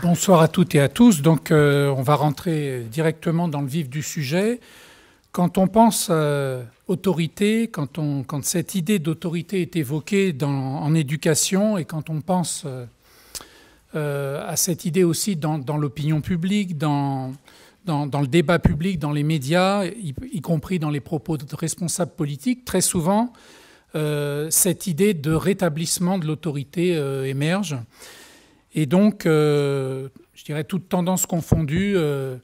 Bonsoir à toutes et à tous. Donc, euh, on va rentrer directement dans le vif du sujet. Quand on pense à euh, autorité, quand, cette idée d'autorité est évoquée en éducation et quand on pense euh, à cette idée aussi dans, l'opinion publique, dans, le débat public, dans les médias, y, compris dans les propos de responsables politiques, très souvent, cette idée de rétablissement de l'autorité émerge. Et donc, euh, je dirais, toute tendance confondue, euh,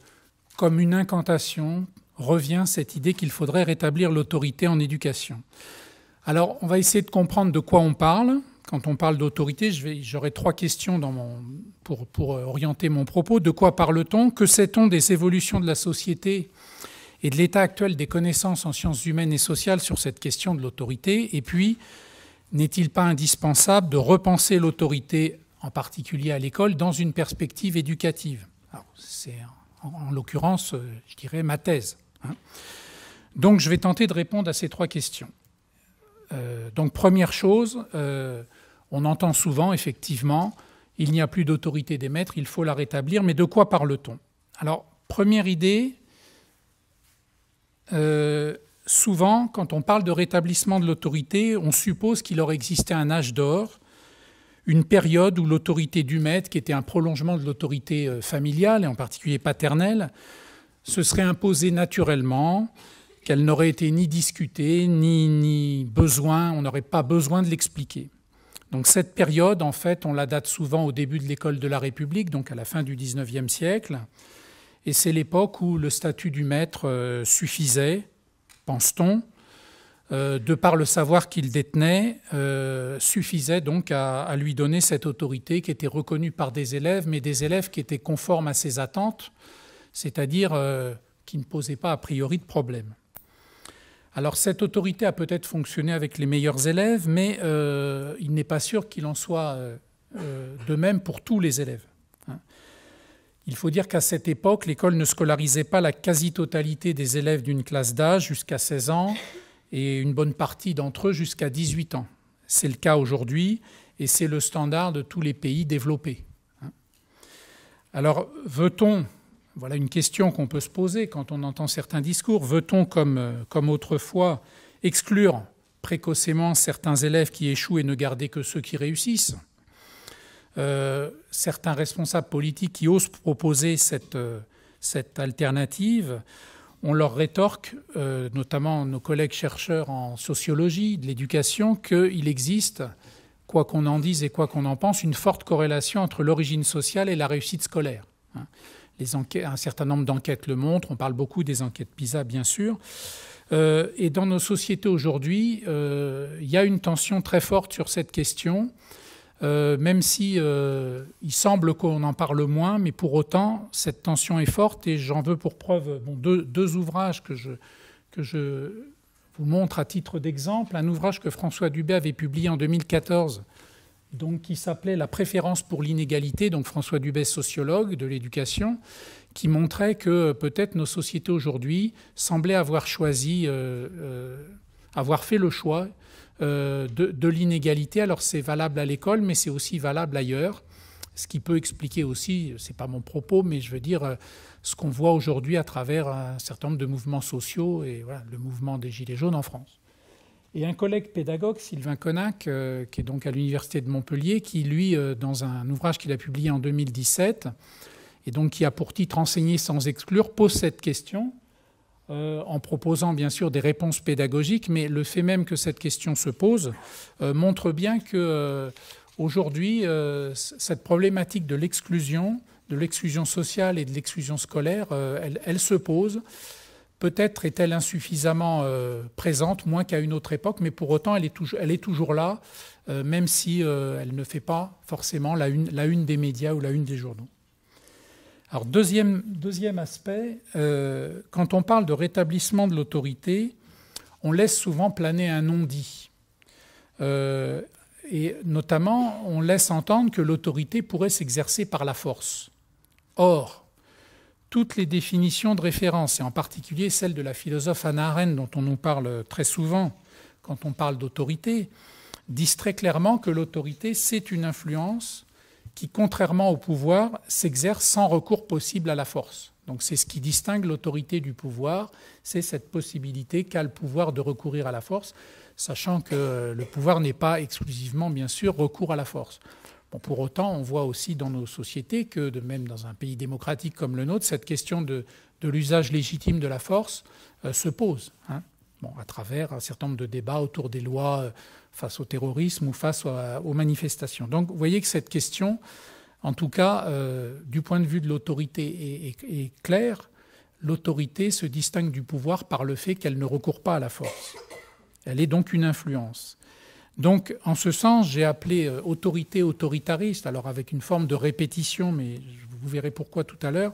comme une incantation, revient cette idée qu'il faudrait rétablir l'autorité en éducation. Alors, on va essayer de comprendre de quoi on parle. Quand on parle d'autorité, j'aurai trois questions pour, pour, orienter mon propos. De quoi parle-t-on Que sait-on des évolutions de la société et de l'état actuel des connaissances en sciences humaines et sociales sur cette question de l'autorité Et puis, n'est-il pas indispensable de repenser l'autorité en particulier à l'école, dans une perspective éducative. C'est en, l'occurrence, euh, je dirais, ma thèse. Hein. Donc je vais tenter de répondre à ces trois questions. Euh, donc première chose, euh, on entend souvent effectivement, il n'y a plus d'autorité des maîtres, il faut la rétablir, mais de quoi parle-t-on Alors première idée, souvent quand on parle de rétablissement de l'autorité, on suppose qu'il aurait existé un âge d'or une période où l'autorité du maître, qui était un prolongement de l'autorité euh, familiale, et en particulier paternelle, se serait imposée naturellement, qu'elle n'aurait été ni discutée, ni, ni besoin, on n'aurait pas besoin de l'expliquer. Donc cette période, en fait, on la date souvent au début de l'école de la République, donc à la fin du XIXe siècle, et c'est l'époque où le statut du maître euh, suffisait, pense-t-on, euh, de par le savoir qu'il détenait, euh, suffisait donc à, lui donner cette autorité qui était reconnue par des élèves, mais des élèves qui étaient conformes à ses attentes, c'est-à-dire euh, qui ne posaient pas a priori de problème. Alors cette autorité a peut-être fonctionné avec les meilleurs élèves, mais il n'est pas sûr qu'il en soit de même pour tous les élèves. Hein. Il faut dire qu'à cette époque, l'école ne scolarisait pas la quasi-totalité des élèves d'une classe d'âge jusqu'à 16 ans, et une bonne partie d'entre eux jusqu'à 18 ans. C'est le cas aujourd'hui et c'est le standard de tous les pays développés. Alors, veut-on, voilà une question qu'on peut se poser quand on entend certains discours, veut-on, comme, euh, comme autrefois, exclure précocement certains élèves qui échouent et ne garder que ceux qui réussissent euh, certains responsables politiques qui osent proposer cette, euh, cette alternative on leur rétorque, euh, notamment nos collègues chercheurs en sociologie de l'éducation, qu'il existe, quoi qu'on en dise et quoi qu'on en pense, une forte corrélation entre l'origine sociale et la réussite scolaire. Hein. Les un certain nombre d'enquêtes le montrent, on parle beaucoup des enquêtes PISA bien sûr. Euh, et dans nos sociétés aujourd'hui, euh, il y a une tension très forte sur cette question. Euh, même si euh, il semble qu'on en parle moins, mais pour autant, cette tension est forte et j'en veux pour preuve deux, ouvrages que je, que je vous montre à titre d'exemple. Un ouvrage que François Dubé avait publié en 2014 donc, qui s'appelait La préférence pour l'inégalité, donc François Dubé, sociologue de l'éducation, qui montrait que euh, peut-être nos sociétés aujourd'hui semblaient avoir choisi, avoir fait le choix euh, de, l'inégalité. Alors c'est valable à l'école, mais c'est aussi valable ailleurs. Ce qui peut expliquer aussi, ce n'est pas mon propos, mais je veux dire euh, ce qu'on voit aujourd'hui à travers un certain nombre de mouvements sociaux et le mouvement des Gilets jaunes en France. Et un collègue pédagogue, Sylvain Connac, euh, qui est donc à l'Université de Montpellier, qui, lui, dans un ouvrage qu'il a publié en 2017, et donc qui a pour titre Enseigner sans exclure, pose cette question euh, en proposant bien sûr des réponses pédagogiques, mais le fait même que cette question se pose euh, montre bien que euh, aujourd'hui cette problématique de l'exclusion, de l'exclusion sociale et de l'exclusion scolaire, elle, se pose. Peut-être est-elle insuffisamment présente, moins qu'à une autre époque, mais pour autant elle est, toujours, là, même si elle ne fait pas forcément la une des médias ou la une des journaux deuxième, aspect, euh, quand on parle de rétablissement de l'autorité, on laisse souvent planer un non-dit. Euh, et notamment, on laisse entendre que l'autorité pourrait s'exercer par la force. Or, toutes les définitions de référence, et en particulier celle de la philosophe Anna Arendt, dont on nous parle très souvent quand on parle d'autorité, disent très clairement que l'autorité, c'est une influence qui, contrairement au pouvoir, s'exerce sans recours possible à la force. Donc c'est ce qui distingue l'autorité du pouvoir, c'est cette possibilité qu'a le pouvoir de recourir à la force, sachant que le pouvoir n'est pas exclusivement, bien sûr, recours à la force. Bon, pour autant, on voit aussi dans nos sociétés que, de même dans un pays démocratique comme le nôtre, cette question de, l'usage légitime de la force euh, se pose, hein. bon, à travers un certain nombre de débats autour des lois. Euh, face au terrorisme ou face aux manifestations. Donc vous voyez que cette question, en tout cas euh, du point de vue de l'autorité, est, claire. L'autorité se distingue du pouvoir par le fait qu'elle ne recourt pas à la force. Elle est donc une influence. Donc, en ce sens, j'ai appelé euh, autorité autoritariste, alors avec une forme de répétition, mais vous verrez pourquoi tout à l'heure.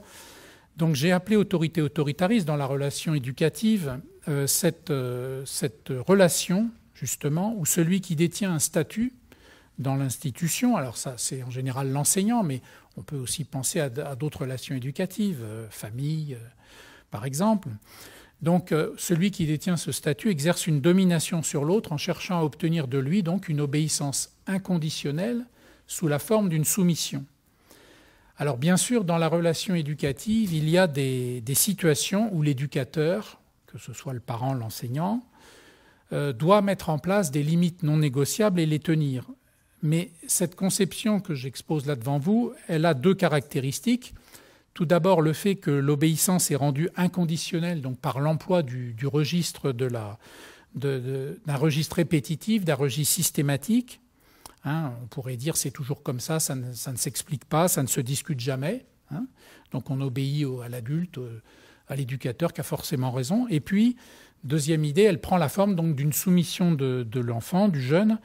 Donc, j'ai appelé autorité autoritariste dans la relation éducative euh, cette, cette relation justement, ou celui qui détient un statut dans l'institution, alors ça c'est en général l'enseignant, mais on peut aussi penser à d'autres relations éducatives, euh, famille euh, par exemple. Donc euh, celui qui détient ce statut exerce une domination sur l'autre en cherchant à obtenir de lui donc une obéissance inconditionnelle sous la forme d'une soumission. Alors bien sûr, dans la relation éducative, il y a des, situations où l'éducateur, que ce soit le parent, l'enseignant, euh, doit mettre en place des limites non négociables et les tenir. Mais cette conception que j'expose là devant vous, elle a deux caractéristiques. Tout d'abord, le fait que l'obéissance est rendue inconditionnelle, donc par l'emploi du, registre de la, d'un registre répétitif, d'un registre systématique. Hein, on pourrait dire c'est toujours comme ça, ça ne, s'explique pas, ça ne se discute jamais. Hein. Donc on obéit à l'adulte, euh, à l'éducateur qui a forcément raison. Et puis Deuxième idée, elle prend la forme donc d'une soumission de, l'enfant, du jeune.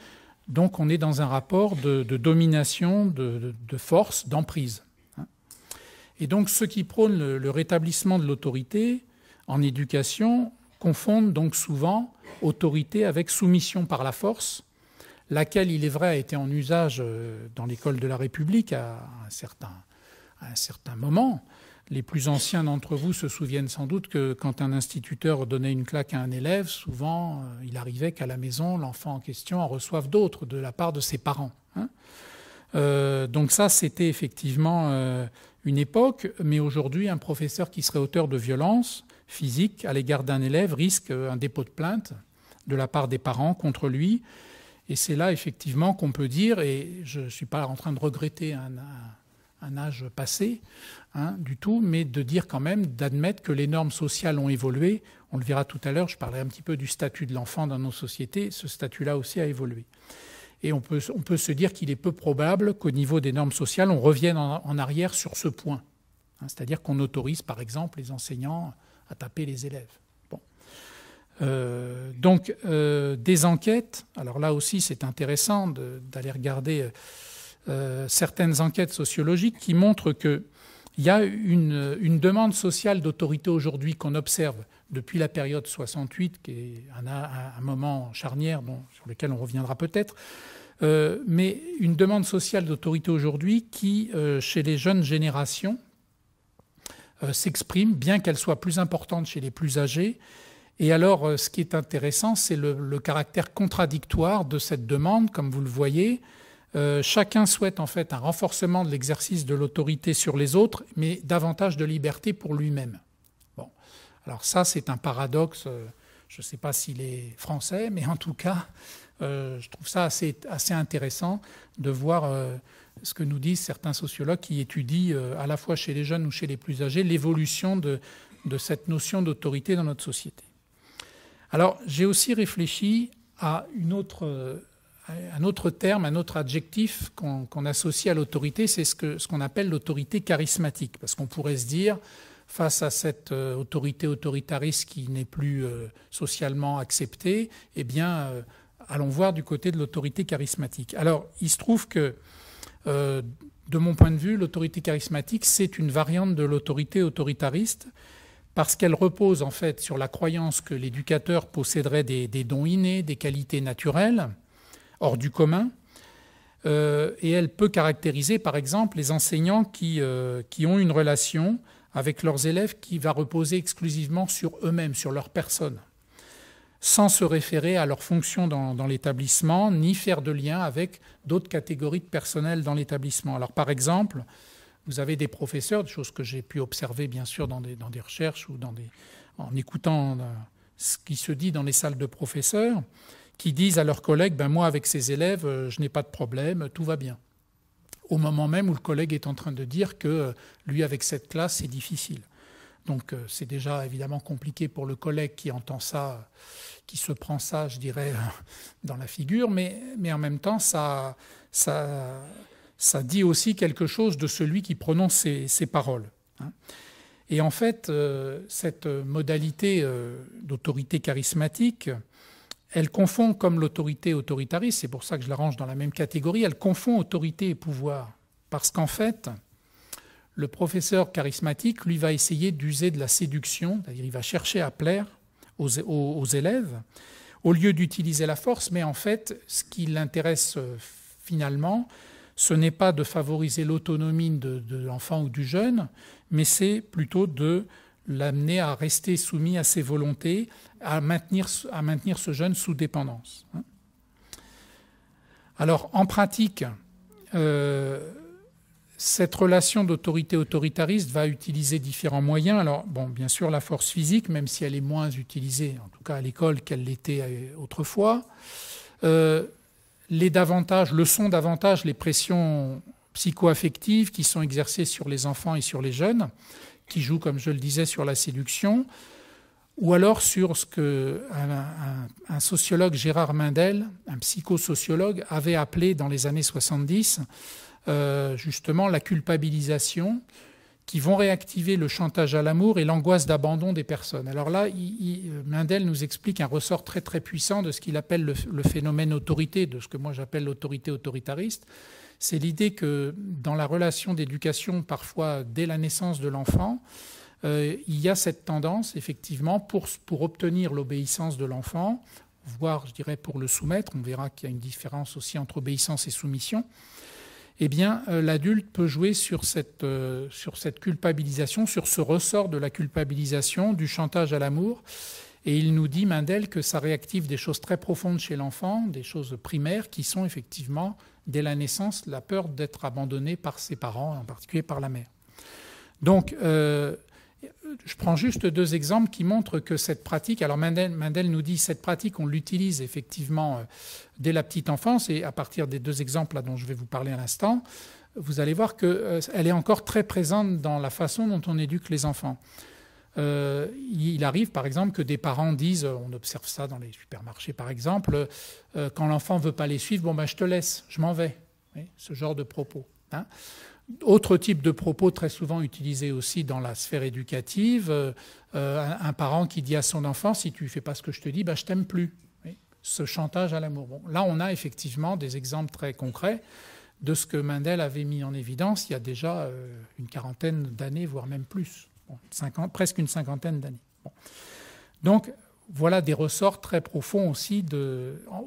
Donc on est dans un rapport de, domination, de, force, d'emprise. Hein. Et donc ceux qui prônent le, rétablissement de l'autorité en éducation confondent donc souvent autorité avec soumission par la force, laquelle, il est vrai, a été en usage euh, dans l'école de la République à un certain moment, les plus anciens d'entre vous se souviennent sans doute que quand un instituteur donnait une claque à un élève, souvent euh, il arrivait qu'à la maison, l'enfant en question en reçoive d'autres de la part de ses parents. Hein. Euh, donc ça, c'était effectivement euh, une époque, mais aujourd'hui, un professeur qui serait auteur de violences physique à l'égard d'un élève risque un dépôt de plainte de la part des parents contre lui. Et c'est là effectivement qu'on peut dire, et je ne suis pas en train de regretter hein, un un âge passé hein, du tout, mais de dire quand même, d'admettre que les normes sociales ont évolué. On le verra tout à l'heure, je parlerai un petit peu du statut de l'enfant dans nos sociétés. Ce statut-là aussi a évolué. Et on peut, se dire qu'il est peu probable qu'au niveau des normes sociales, on revienne en, arrière sur ce point. Hein, c'est-à-dire qu'on autorise, par exemple, les enseignants à taper les élèves. Bon. Euh, donc, euh, des enquêtes. Alors là aussi, c'est intéressant d'aller regarder. Euh, euh, certaines enquêtes sociologiques qui montrent qu'il y a une, demande sociale d'autorité aujourd'hui qu'on observe depuis la période 68, qui est un, moment charnière sur lequel on reviendra peut-être, euh, mais une demande sociale d'autorité aujourd'hui qui, euh, chez les jeunes générations, s'exprime, bien qu'elle soit plus importante chez les plus âgés. Et alors, ce qui est intéressant, c'est le, caractère contradictoire de cette demande, comme vous le voyez. Euh, chacun souhaite en fait un renforcement de l'exercice de l'autorité sur les autres, mais davantage de liberté pour lui-même. Bon, alors ça c'est un paradoxe. Euh, je ne sais pas s'il est français, mais en tout cas, euh, je trouve ça assez, assez intéressant de voir ce que nous disent certains sociologues qui étudient à la fois chez les jeunes ou chez les plus âgés l'évolution de, de cette notion d'autorité dans notre société. Alors j'ai aussi réfléchi à une autre un autre terme, un autre adjectif qu'on associe à l'autorité, c'est ce qu'on appelle l'autorité charismatique. Parce qu'on pourrait se dire, face à cette euh, autorité autoritariste qui n'est plus euh, socialement acceptée, eh bien, euh, allons voir du côté de l'autorité charismatique. Alors, il se trouve que, de mon point de vue, l'autorité charismatique, c'est une variante de l'autorité autoritariste parce qu'elle repose en fait sur la croyance que l'éducateur posséderait des, dons innés, des qualités naturelles, hors du commun. Euh, et elle peut caractériser, par exemple, les enseignants qui, euh, qui ont une relation avec leurs élèves qui va reposer exclusivement sur eux-mêmes, sur leur personne, sans se référer à leur fonction dans, l'établissement, ni faire de lien avec d'autres catégories de personnel dans l'établissement. Alors par exemple, vous avez des professeurs, choses que j'ai pu observer bien sûr dans des, dans des recherches ou dans des, en écoutant euh, ce qui se dit dans les salles de professeurs, qui disent à leurs collègues ben Moi, avec ces élèves, euh, je n'ai pas de problème, tout va bien. Au moment même où le collègue est en train de dire que euh, lui, avec cette classe, c'est difficile. Donc euh, c'est déjà évidemment compliqué pour le collègue qui entend ça, qui se prend ça, je dirais, dans la figure, mais, en même temps, ça, ça, dit aussi quelque chose de celui qui prononce ces, ces paroles. Hein. Et en fait, cette modalité d'autorité charismatique, elle confond, comme l'autorité autoritariste, c'est pour ça que je la range dans la même catégorie, elle confond autorité et pouvoir. Parce qu'en fait, le professeur charismatique, lui, va essayer d'user de la séduction, c'est-à-dire il va chercher à plaire aux, élèves, au lieu d'utiliser la force, mais en fait, ce qui l'intéresse euh, finalement, ce n'est pas de favoriser l'autonomie de l'enfant ou du jeune, mais c'est plutôt de l'amener à rester soumis à ses volontés, à maintenir, à maintenir ce jeune sous dépendance. Hein. Alors en pratique, euh, cette relation d'autorité autoritariste va utiliser différents moyens. Alors bon, bien sûr la force physique, même si elle est moins utilisée, en tout cas à l'école qu'elle l'était euh, autrefois. Euh, les davantage, le sont davantage les pressions psycho-affectives qui sont exercées sur les enfants et sur les jeunes qui joue, comme je le disais, sur la séduction, ou alors sur ce que un, sociologue Gérard Mendel, un psychosociologue, avait appelé dans les années 70 euh, justement la culpabilisation, qui vont réactiver le chantage à l'amour et l'angoisse d'abandon des personnes. Alors là, Mendel nous explique un ressort très très puissant de ce qu'il appelle le phénomène autorité, de ce que moi j'appelle l'autorité autoritariste, c'est l'idée que dans la relation d'éducation, parfois dès la naissance de l'enfant, euh, il y a cette tendance, effectivement, pour, pour obtenir l'obéissance de l'enfant, voire, je dirais, pour le soumettre, on verra qu'il y a une différence aussi entre obéissance et soumission, eh bien, euh, l'adulte peut jouer sur cette, euh, sur cette culpabilisation, sur ce ressort de la culpabilisation, du chantage à l'amour, et il nous dit, Mendel, que ça réactive des choses très profondes chez l'enfant, des choses primaires qui sont effectivement, dès la naissance, la peur d'être abandonné par ses parents, en particulier par la mère. Donc, euh, je prends juste deux exemples qui montrent que cette pratique, alors Mendel, nous dit cette pratique, on l'utilise effectivement euh, dès la petite enfance et à partir des deux exemples dont je vais vous parler à l'instant, vous allez voir qu'elle euh, est encore très présente dans la façon dont on éduque les enfants. Euh, il arrive par exemple que des parents disent, on observe ça dans les supermarchés par exemple, euh, quand l'enfant ne veut pas les suivre, bon ben je te laisse, je m'en vais. ce genre de propos. Hein. Autre type de propos très souvent utilisé aussi dans la sphère éducative, euh, un, parent qui dit à son enfant, si tu ne fais pas ce que je te dis, ben je t'aime plus. ce chantage à l'amour. là on a effectivement des exemples très concrets de ce que Mendel avait mis en évidence il y a déjà une quarantaine d'années, voire même plus presque une cinquantaine d'années. Donc voilà des ressorts très profonds aussi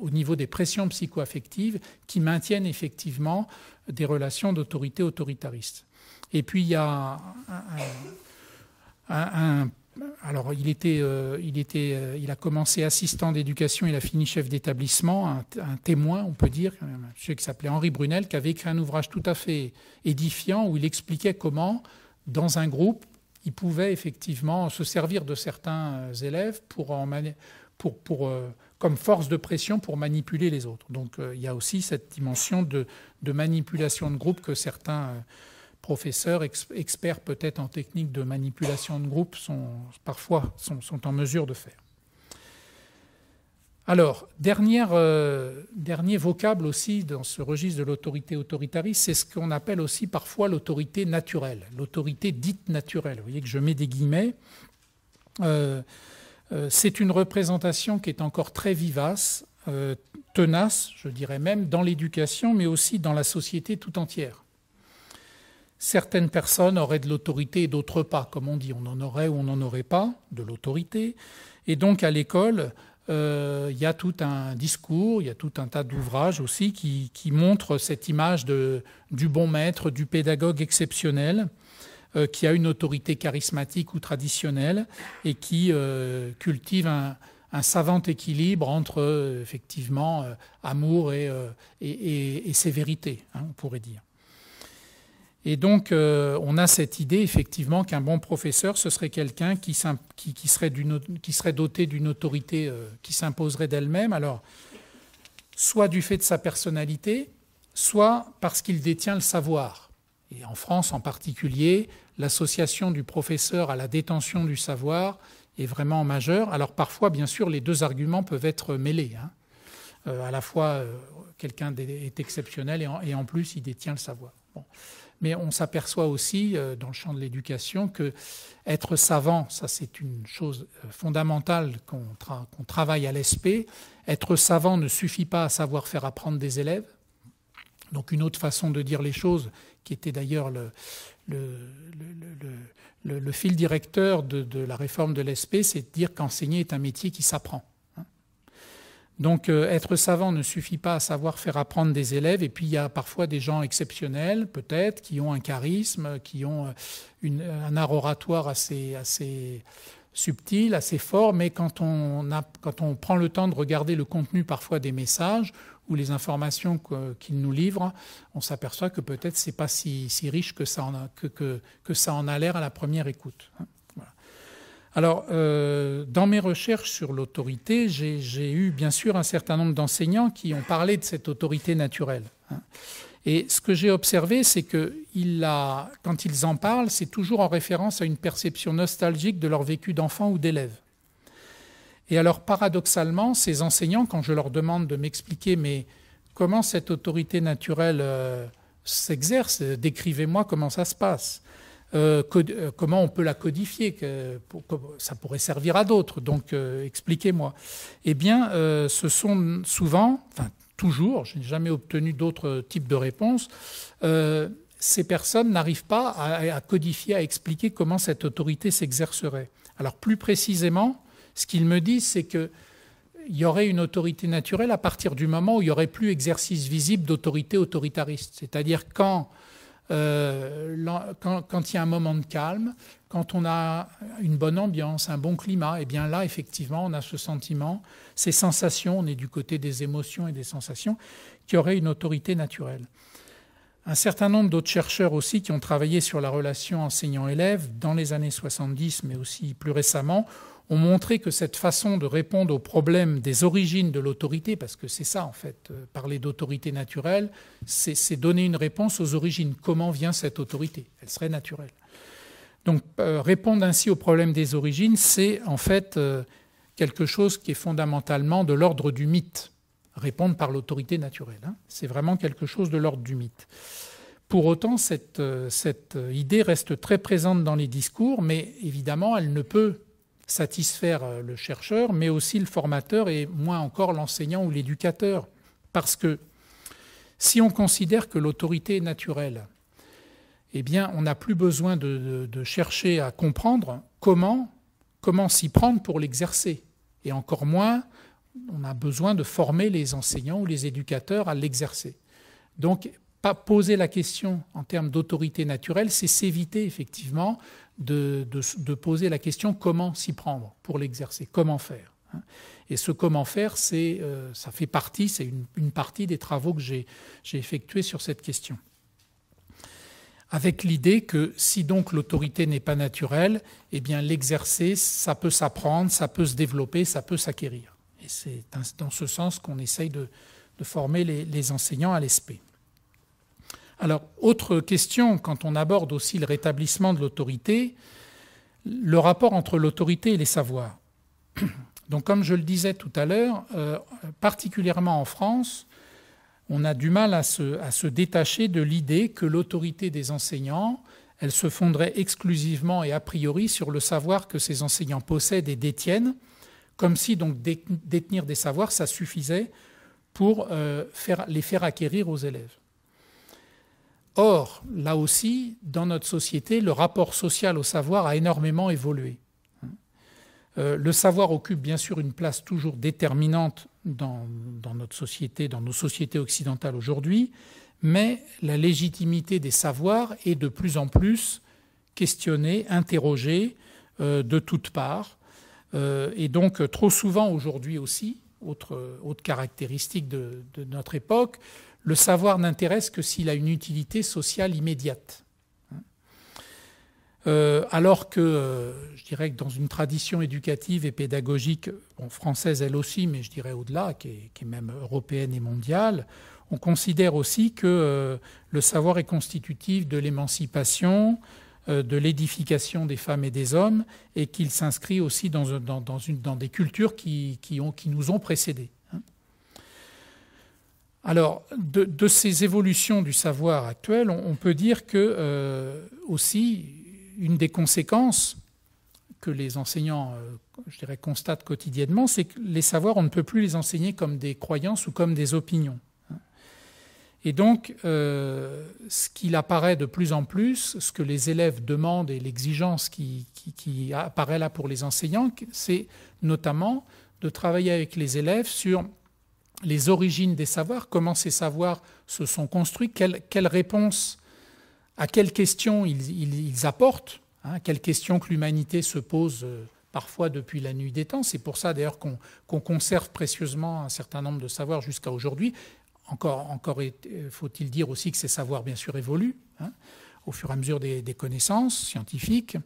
au niveau des pressions psychoaffectives qui maintiennent effectivement des relations d'autorité autoritariste. Et puis il y a un, alors il était, euh, il était, euh, il a commencé assistant d'éducation, il a fini chef d'établissement, un, témoin, on peut dire, un monsieur qui s'appelait Henri Brunel, qui avait écrit un ouvrage tout à fait édifiant où il expliquait comment, dans un groupe, il pouvait effectivement se servir de certains euh, élèves pour, euh, comme force de pression pour manipuler les autres. Donc euh, il y a aussi cette dimension de, manipulation de groupe que certains professeurs, experts peut-être en technique de manipulation de groupe, sont parfois sont en mesure de faire. Alors, euh, dernier vocable aussi dans ce registre de l'autorité autoritariste, c'est ce qu'on appelle aussi parfois l'autorité naturelle, l'autorité dite naturelle. Vous voyez que je mets des guillemets. Euh, euh, c'est une représentation qui est encore très vivace, tenace, je dirais même, dans l'éducation, mais aussi dans la société tout entière. Certaines personnes auraient de l'autorité et d'autres pas, comme on dit, on en aurait ou on n'en aurait pas de l'autorité. Et donc à l'école, euh, il y a tout un discours, il y a tout un tas d'ouvrages aussi qui, montrent cette image du bon maître, du pédagogue exceptionnel euh, qui a une autorité charismatique ou traditionnelle et qui euh, cultive un, savant équilibre entre effectivement amour et, sévérité, hein, on pourrait dire. Et donc, euh, on a cette idée, effectivement, qu'un bon professeur, ce serait quelqu'un qui, serait doté d'une autorité euh, qui s'imposerait d'elle-même, alors, soit du fait de sa personnalité, soit parce qu'il détient le savoir. Et en France en particulier, l'association du professeur à la détention du savoir est vraiment majeure. Alors parfois, bien sûr, les deux arguments peuvent être mêlés. Hein. Euh, à la fois, quelqu'un est exceptionnel et en, et en, plus, il détient le savoir. Bon mais on s'aperçoit aussi euh, dans le champ de l'éducation que être savant, ça c'est une chose euh, fondamentale qu'on travaille à l'ESP, être savant ne suffit pas à savoir faire apprendre des élèves. Donc une autre façon de dire les choses, qui était d'ailleurs le, fil directeur de, de la réforme de l'ESP, c'est de dire qu'enseigner est un métier qui s'apprend. Donc euh, être savant ne suffit pas à savoir faire apprendre des élèves, et puis il y a parfois des gens exceptionnels, peut-être, qui ont un charisme, qui ont euh, un art oratoire assez, subtil, assez fort, mais quand on, prend le temps de regarder le contenu parfois des messages ou les informations qu'ils nous livrent, on s'aperçoit que peut-être ce n'est pas si, riche que que, que ça en a l'air à la première écoute. Alors, euh, dans mes recherches sur l'autorité, j'ai eu bien sûr un certain nombre d'enseignants qui ont parlé de cette autorité naturelle. Hein. Et ce que j'ai observé, c'est que quand ils en parlent, c'est toujours en référence à une perception nostalgique de leur vécu d'enfant ou d'élève. Et alors, paradoxalement, ces enseignants, quand je leur demande de m'expliquer, mais comment cette autorité naturelle euh, s'exerce, décrivez-moi comment ça se passe. Euh, euh, comment on peut la codifier Ça pourrait servir à d'autres, donc euh, expliquez-moi. Eh bien, ce sont souvent, enfin toujours, je n'ai jamais obtenu d'autres types de réponses, ces personnes n'arrivent pas à, codifier, à expliquer comment cette autorité s'exercerait. Alors plus précisément, ce qu'ils me disent, c'est que il y aurait une autorité naturelle à partir du moment où il n'y aurait plus exercice visible d'autorité autoritariste. C'est-à-dire quand euh, quand, il y a un moment de calme, quand on a une bonne ambiance, un bon climat, et eh bien là, effectivement, on a ce sentiment, ces sensations, on est du côté des émotions et des sensations, qui auraient une autorité naturelle. Un certain nombre d'autres chercheurs aussi qui ont travaillé sur la relation enseignant-élève dans les années 70, mais aussi plus récemment, ont montré que cette façon de répondre au problème des origines de l'autorité, parce que c'est ça en fait, euh, parler d'autorité naturelle, c'est donner une réponse aux origines. Comment vient cette autorité Elle serait naturelle. Donc euh, répondre ainsi au problème des origines, c'est en fait euh, quelque chose qui est fondamentalement de l'ordre du mythe. Répondre par l'autorité naturelle, hein. c'est vraiment quelque chose de l'ordre du mythe. Pour autant, cette idée reste très présente dans les discours, mais évidemment, elle ne peut satisfaire euh, le chercheur, mais aussi le formateur et moins encore l'enseignant ou l'éducateur. Parce que si on considère que l'autorité est naturelle, eh bien, on n'a plus besoin de, chercher à comprendre comment, comment s'y prendre pour l'exercer. Et encore moins, on a besoin de former les enseignants ou les éducateurs à l'exercer. Donc, pas poser la question en termes d'autorité naturelle, c'est s'éviter effectivement de, poser la question comment s'y prendre pour l'exercer, comment faire. Hein. Et ce comment faire, euh, ça fait partie, c'est une, partie des travaux que j'ai, effectués sur cette question. Avec l'idée que si donc l'autorité n'est pas naturelle, eh bien l'exercer, ça peut s'apprendre, ça peut se développer, ça peut s'acquérir. Et c'est dans ce sens qu'on essaye de, former les, enseignants à l'esprit. Alors, autre question, quand on aborde aussi le rétablissement de l'autorité, le rapport entre l'autorité et les savoirs. Donc, comme je le disais tout à l'heure, euh, particulièrement en France, on a du mal à se, détacher de l'idée que l'autorité des enseignants, elle se fonderait exclusivement et a priori sur le savoir que ces enseignants possèdent et détiennent, comme si donc détenir des savoirs, ça suffisait pour euh, les faire acquérir aux élèves. Or, là aussi, dans notre société, le rapport social au savoir a énormément évolué. Euh, le savoir occupe bien sûr une place toujours déterminante dans, notre société, dans nos sociétés occidentales aujourd'hui, mais la légitimité des savoirs est de plus en plus questionnée, interrogée euh, de toutes parts. Euh, et donc trop souvent aujourd'hui aussi, autre, caractéristique de, notre époque, le savoir n'intéresse que s'il a une utilité sociale immédiate. Hein. Euh, alors que, euh, je dirais que dans une tradition éducative et pédagogique, française elle aussi, mais je dirais au-delà, qui, est même européenne et mondiale, on considère aussi que euh, le savoir est constitutif de l'émancipation, de l'édification des femmes et des hommes, et qu'il s'inscrit aussi dans, des cultures qui, qui nous ont précédés. Alors, de, ces évolutions du savoir actuel, on, peut dire que euh, aussi une des conséquences que les enseignants, euh, je dirais, constatent quotidiennement, c'est que les savoirs, on ne peut plus les enseigner comme des croyances ou comme des opinions. Et donc, euh, ce qu'il apparaît de plus en plus, ce que les élèves demandent et l'exigence qui apparaît là pour les enseignants, c'est notamment de travailler avec les élèves sur les origines des savoirs, comment ces savoirs se sont construits, quelles, réponses à quelles questions ils, apportent, hein, quelles questions que l'humanité se pose euh, parfois depuis la nuit des temps. C'est pour ça d'ailleurs qu'on conserve précieusement un certain nombre de savoirs jusqu'à aujourd'hui. Encore, encore euh, faut-il dire aussi que ces savoirs, bien sûr, évoluent hein, au fur et à mesure des, connaissances scientifiques.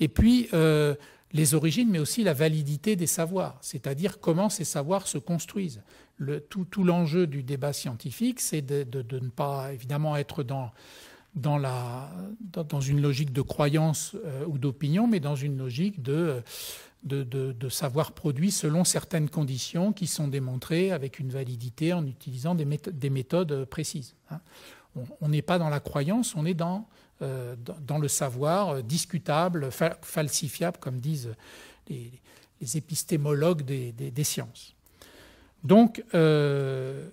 Et puis, euh, les origines, mais aussi la validité des savoirs, c'est-à-dire comment ces savoirs se construisent tout, l'enjeu du débat scientifique, c'est de, ne pas évidemment être dans, une logique de croyance euh, ou d'opinion, mais dans une logique de, savoir produit selon certaines conditions qui sont démontrées avec une validité en utilisant des, méthodes, précises. Hein. On n'est pas dans la croyance, on est dans, euh, le savoir euh, discutable, falsifiable, comme disent les, épistémologues des sciences. Donc, euh,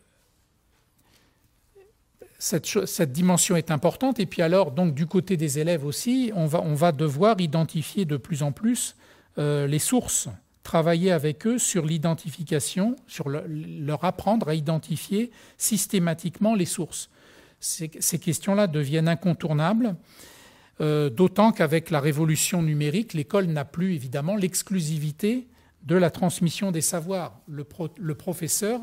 cette, dimension est importante. Et puis alors, donc, du côté des élèves aussi, on va, devoir identifier de plus en plus euh, les sources, travailler avec eux sur l'identification, sur leur apprendre à identifier systématiquement les sources. Ces, questions-là deviennent incontournables. Euh, d'autant qu'avec la révolution numérique, l'école n'a plus évidemment l'exclusivité de la transmission des savoirs. Le, professeur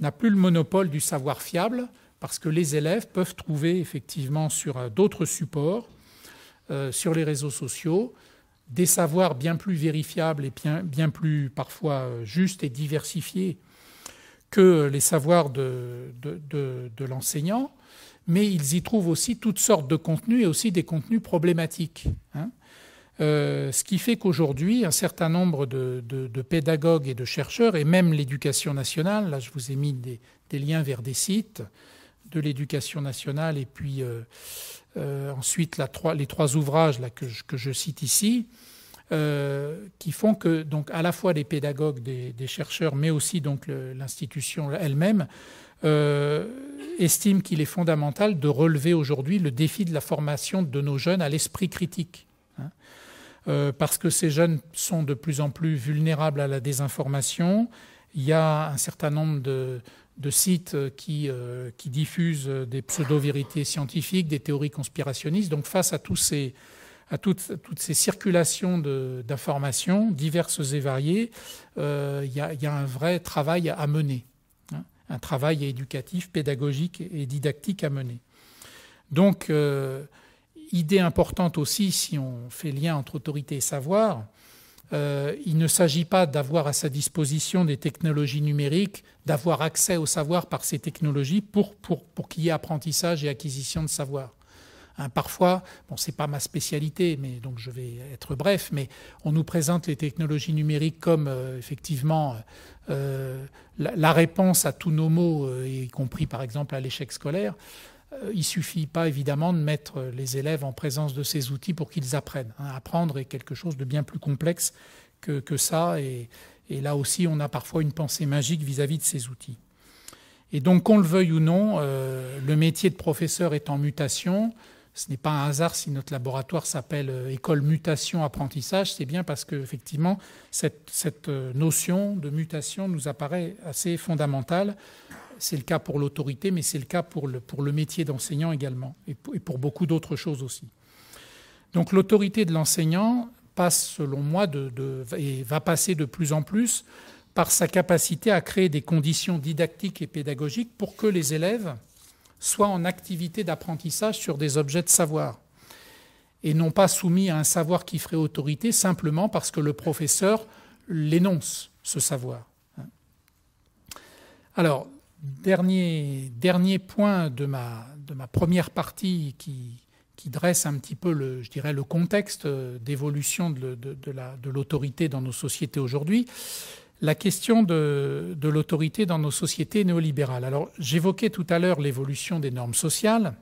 n'a plus le monopole du savoir fiable parce que les élèves peuvent trouver effectivement sur euh, d'autres supports, euh, sur les réseaux sociaux, des savoirs bien plus vérifiables et bien, plus parfois euh, justes et diversifiés que les savoirs de, l'enseignant, mais ils y trouvent aussi toutes sortes de contenus et aussi des contenus problématiques. Hein. Euh, ce qui fait qu'aujourd'hui, un certain nombre de, pédagogues et de chercheurs, et même l'éducation nationale, là je vous ai mis des, liens vers des sites de l'éducation nationale, et puis euh, euh, ensuite les trois ouvrages que, je, cite ici, qui font que donc à la fois les pédagogues, des, chercheurs, mais aussi donc l'institution elle-même, estiment qu'il est fondamental de relever aujourd'hui le défi de la formation de nos jeunes à l'esprit critique euh, parce que ces jeunes sont de plus en plus vulnérables à la désinformation. Il y a un certain nombre de, sites qui, euh, qui, diffusent des pseudo-vérités scientifiques, des théories conspirationnistes. Donc face à, à toutes, ces circulations d'informations diverses et variées, euh, il, y a, un vrai travail à mener, hein. un travail éducatif, pédagogique et didactique à mener. Donc idée importante aussi, si on fait lien entre autorité et savoir, euh, il ne s'agit pas d'avoir à sa disposition des technologies numériques, d'avoir accès au savoir par ces technologies pour, pour, qu'il y ait apprentissage et acquisition de savoir. Hein, parfois, ce n'est pas ma spécialité, mais donc je vais être bref, mais on nous présente les technologies numériques comme euh, effectivement euh, la, la, réponse à tous nos maux, y compris par exemple à l'échec scolaire. Euh, il suffit pas évidemment de mettre les élèves en présence de ces outils pour qu'ils apprennent. Hein. Apprendre est quelque chose de bien plus complexe que, ça, et, là aussi on a parfois une pensée magique vis-à-vis de ces outils. Et donc qu'on le veuille ou non, euh, le métier de professeur est en mutation. Ce n'est pas un hasard si notre laboratoire s'appelle euh, École Mutation Apprentissage, c'est bien parce qu'effectivement cette, cette notion de mutation nous apparaît assez fondamentale c'est le cas pour l'autorité, mais c'est le cas pour le, pour le métier d'enseignant également, et pour, beaucoup d'autres choses aussi. Donc l'autorité de l'enseignant passe, selon moi, de, et va passer de plus en plus par sa capacité à créer des conditions didactiques et pédagogiques pour que les élèves soient en activité d'apprentissage sur des objets de savoir et non pas soumis à un savoir qui ferait autorité simplement parce que le professeur l'énonce, ce savoir. Hein. Alors, dernier, dernier point de ma, de ma première partie qui, qui dresse un petit peu le, je dirais, le contexte euh, d'évolution de, de, l'autorité dans nos sociétés aujourd'hui, la question de, l'autorité dans nos sociétés néolibérales. Alors j'évoquais tout à l'heure l'évolution des normes sociales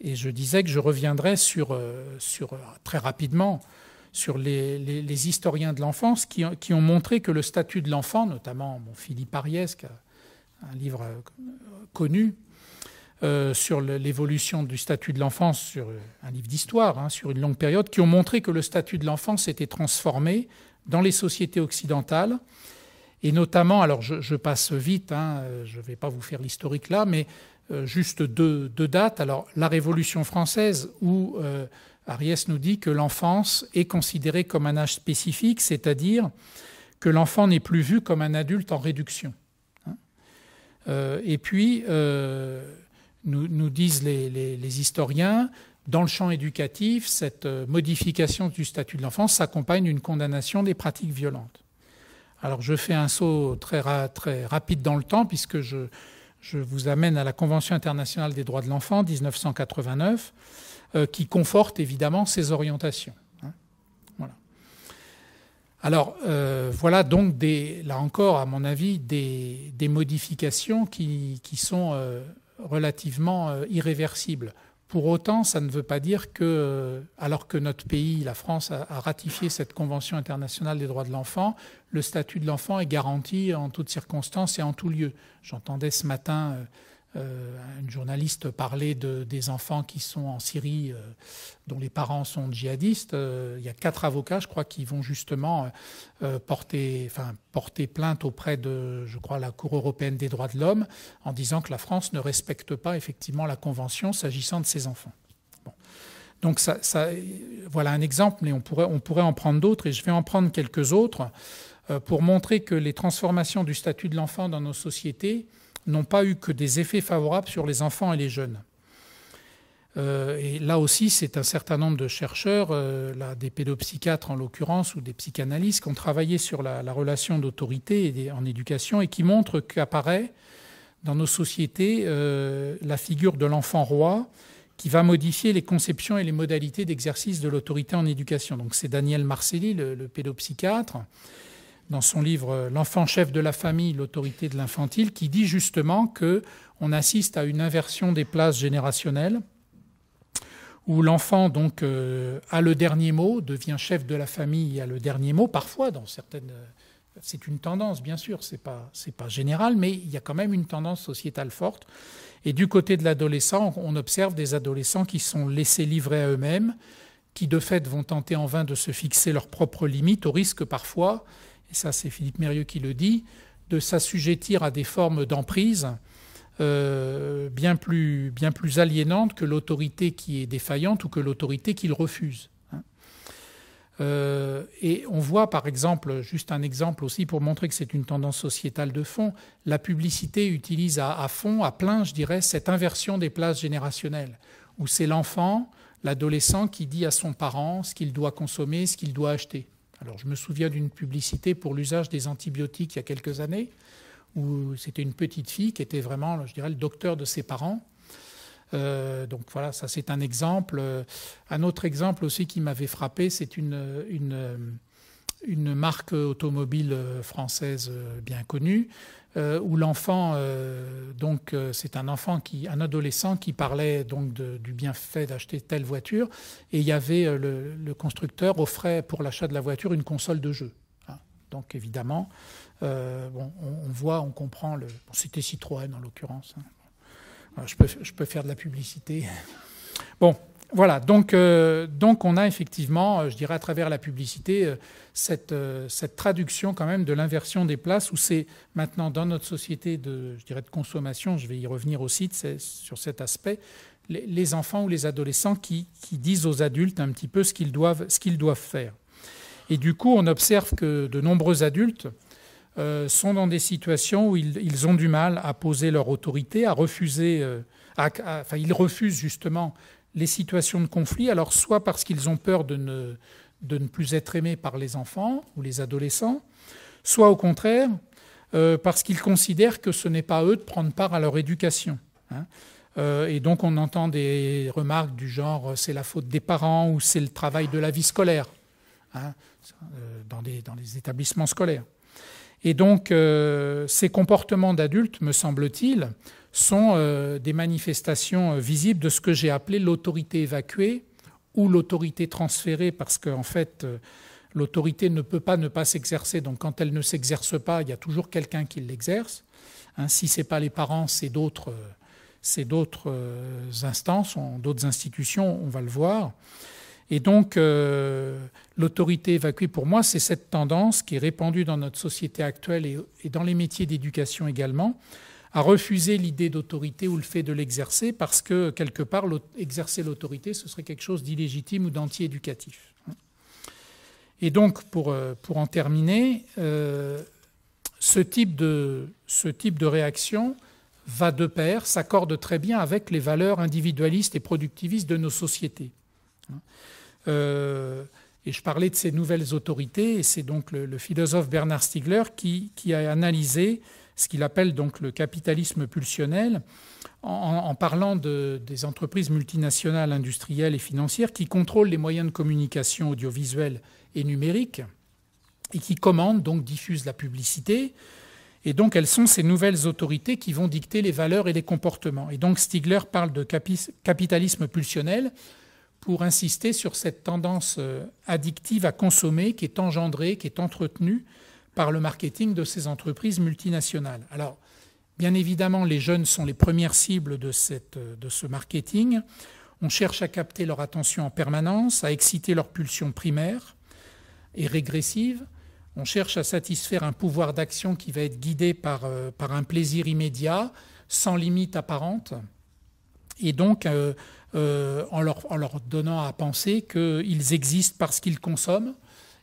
et je disais que je reviendrai sur, euh, sur, euh, très rapidement sur les, historiens de l'enfance qui, ont montré que le statut de l'enfant, notamment bon, Philippe Ariès, un livre euh, connu euh, sur l'évolution du statut de l'enfance, sur euh, un livre d'histoire, hein, sur une longue période, qui ont montré que le statut de l'enfance s'était transformé dans les sociétés occidentales, et notamment, alors je, passe vite, hein, je ne vais pas vous faire l'historique là, mais juste deux, dates. Alors la Révolution française, où Ariès nous dit que l'enfance est considérée comme un âge spécifique, c'est-à-dire que l'enfant n'est plus vu comme un adulte en réduction. Euh, et puis, euh, nous, disent les, historiens, dans le champ éducatif, cette euh, modification du statut de l'enfance s'accompagne d'une condamnation des pratiques violentes. Alors je fais un saut très, rapide dans le temps puisque je, vous amène à la Convention internationale des droits de l'enfant 1989 qui conforte évidemment ces orientations. Alors euh, voilà donc des, là encore à mon avis des, modifications qui, sont euh, relativement euh, irréversibles. Pour autant, ça ne veut pas dire que, alors que notre pays, la France, a, ratifié cette Convention internationale des droits de l'enfant, le statut de l'enfant est garanti en toutes circonstances et en tout lieu. J'entendais ce matin euh, une journaliste parlait des enfants qui sont en Syrie, euh, dont les parents sont djihadistes. Euh, il y a quatre avocats, je crois, qui vont justement porter, porter plainte auprès de, je crois, la Cour européenne des droits de l'homme, en disant que la France ne respecte pas effectivement la Convention s'agissant de ces enfants. Donc voilà un exemple, mais on pourrait en prendre d'autres, et je vais en prendre quelques autres pour montrer que les transformations du statut de l'enfant dans nos sociétés n'ont pas eu que des effets favorables sur les enfants et les jeunes. Euh, et là aussi, c'est un certain nombre de chercheurs, euh, des pédopsychiatres en l'occurrence, ou des psychanalystes, qui ont travaillé sur la, relation d'autorité en éducation et qui montrent qu'apparaît dans nos sociétés euh, la figure de l'enfant roi qui va modifier les conceptions et les modalités d'exercice de l'autorité en éducation. Donc c'est Daniel Marcelli, le pédopsychiatre, dans son livre euh, L'enfant chef de la famille, l'autorité de l'infantile, qui dit justement que on assiste à une inversion des places générationnelles, où l'enfant donc euh, a le dernier mot, devient chef de la famille, a le dernier mot. Parfois, dans certaines, euh, c'est une tendance, bien sûr, c'est pas pas général, mais il y a quand même une tendance sociétale forte. Et du côté de l'adolescent, on observe des adolescents qui sont laissés livrer à eux-mêmes, qui de fait vont tenter en vain de se fixer leurs propres limites, au risque parfois et ça c'est Philippe Mérieux qui le dit, de s'assujettir à des formes d'emprise euh, bien, plus, bien plus aliénantes que l'autorité qui est défaillante ou que l'autorité qu'il refuse. Hein. Euh, et on voit par exemple, juste un exemple aussi pour montrer que c'est une tendance sociétale de fond, la publicité utilise à fond, à plein je dirais, cette inversion des places générationnelles, où c'est l'enfant, l'adolescent qui dit à son parent ce qu'il doit consommer, ce qu'il doit acheter. Alors je me souviens d'une publicité pour l'usage des antibiotiques il y a quelques années, où c'était une petite fille qui était vraiment, je dirais, le docteur de ses parents. Euh, donc voilà, ça c'est un exemple. Un autre exemple aussi qui m'avait frappé, c'est une, marque automobile française bien connue euh, où l'enfant, euh, donc euh, c'est un enfant qui, un adolescent qui parlait donc du bienfait d'acheter telle voiture, et il y avait le, constructeur offrait pour l'achat de la voiture une console de jeu. Hein. Donc évidemment, bon, on, voit, on comprend le. C'était Citroën en l'occurrence. Hein. Je peux, je peux faire de la publicité. Bon, voilà, donc, euh, donc on a effectivement, euh, je dirais à travers la publicité, euh, cette, cette traduction quand même de l'inversion des places, où c'est maintenant dans notre société de, je dirais de consommation, je vais y revenir aussi sur cet aspect, les, enfants ou les adolescents qui, disent aux adultes un petit peu ce qu'ils doivent, ce doivent faire. Et du coup, on observe que de nombreux adultes sont dans des situations où ils, ont du mal à poser leur autorité, à refuser... enfin, ils refusent justement les situations de conflit, alors soit parce qu'ils ont peur de ne, plus être aimés par les enfants ou les adolescents, soit au contraire euh, parce qu'ils considèrent que ce n'est pas eux de prendre part à leur éducation. Hein. Euh, et donc on entend des remarques du genre euh, c'est la faute des parents ou c'est le travail de la vie scolaire hein, dans les établissements scolaires. Et donc euh, ces comportements d'adultes, me semble-t-il, sont euh, des manifestations euh, visibles de ce que j'ai appelé l'autorité évacuée ou l'autorité transférée, parce qu'en fait, l'autorité ne peut pas ne pas s'exercer. Donc quand elle ne s'exerce pas, il y a toujours quelqu'un qui l'exerce. Hein, si ce n'est pas les parents, c'est d'autres, c'est d'autres instances, d'autres institutions, on va le voir. Et donc, euh, l'autorité évacuée, pour moi, c'est cette tendance qui est répandue dans notre société actuelle et, dans les métiers d'éducation également, à refuser l'idée d'autorité ou le fait de l'exercer parce que, quelque part, exercer l'autorité, ce serait quelque chose d'illégitime ou d'anti-éducatif. Et donc, pour, euh, pour en terminer, euh, ce, type de, ce type de réaction va de pair, s'accorde très bien avec les valeurs individualistes et productivistes de nos sociétés. Euh, et je parlais de ces nouvelles autorités, et c'est donc le, philosophe Bernard Stiegler qui, a analysé ce qu'il appelle donc le capitalisme pulsionnel, en, parlant des entreprises multinationales industrielles et financières qui contrôlent les moyens de communication audiovisuelle et numérique, et qui commandent, donc diffusent la publicité. Et donc elles sont ces nouvelles autorités qui vont dicter les valeurs et les comportements. Et donc Stiegler parle de capitalisme pulsionnel, pour insister sur cette tendance euh, addictive à consommer qui est engendrée, qui est entretenue par le marketing de ces entreprises multinationales. Alors, bien évidemment, les jeunes sont les premières cibles de, cette, euh, de ce marketing. On cherche à capter leur attention en permanence, à exciter leur pulsion primaire et régressive. On cherche à satisfaire un pouvoir d'action qui va être guidé par, euh, par un plaisir immédiat, sans limite apparente. Et donc, euh, en, leur, donnant à penser qu'ils existent parce qu'ils consomment.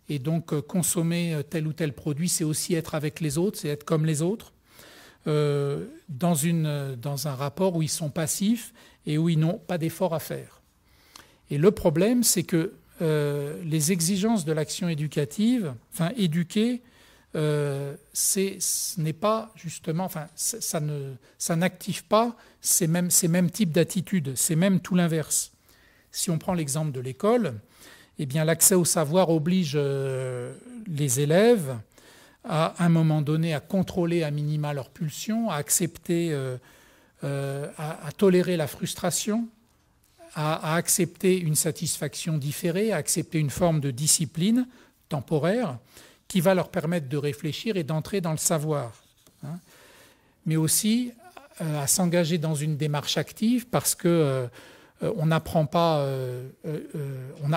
Et donc euh, consommer euh, tel ou tel produit, c'est aussi être avec les autres, c'est être comme les autres, dans, un rapport où ils sont passifs et où ils n'ont pas d'effort à faire. Et le problème, c'est que les exigences de l'action éducative, enfin éduquer, euh, c'est ce n'est pas justement, enfin, ça, n'active ça pas ces mêmes, ces mêmes types d'attitudes, c'est même tout l'inverse. Si on prend l'exemple de l'école, et eh bien, l'accès au savoir oblige euh, les élèves à, un moment donné à contrôler à minima leurs pulsions, à accepter, euh, à, tolérer la frustration, à, à, accepter une satisfaction différée, à accepter une forme de discipline temporaire qui va leur permettre de réfléchir et d'entrer dans le savoir, hein. mais aussi euh, à s'engager dans une démarche active parce que euh, euh, on n'apprend pas,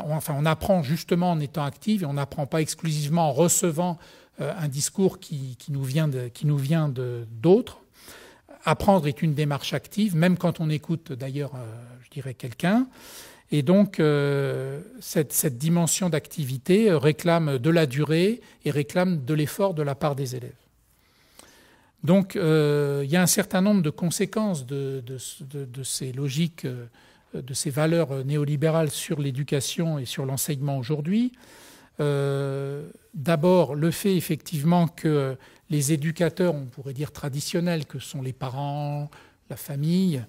enfin on apprend justement en étant actif et on n'apprend pas exclusivement en recevant un discours qui, nous vient de, qui nous vient d'autres. Apprendre est une démarche active, même quand on écoute d'ailleurs, je dirais quelqu'un. Et donc, euh, cette, dimension d'activité euh, réclame de la durée et réclame de l'effort de la part des élèves. Donc, euh, il y a un certain nombre de conséquences de, ces logiques, de ces valeurs néolibérales sur l'éducation et sur l'enseignement aujourd'hui. D'abord, le fait effectivement que les éducateurs, on pourrait dire traditionnels, que sont les parents, la famille,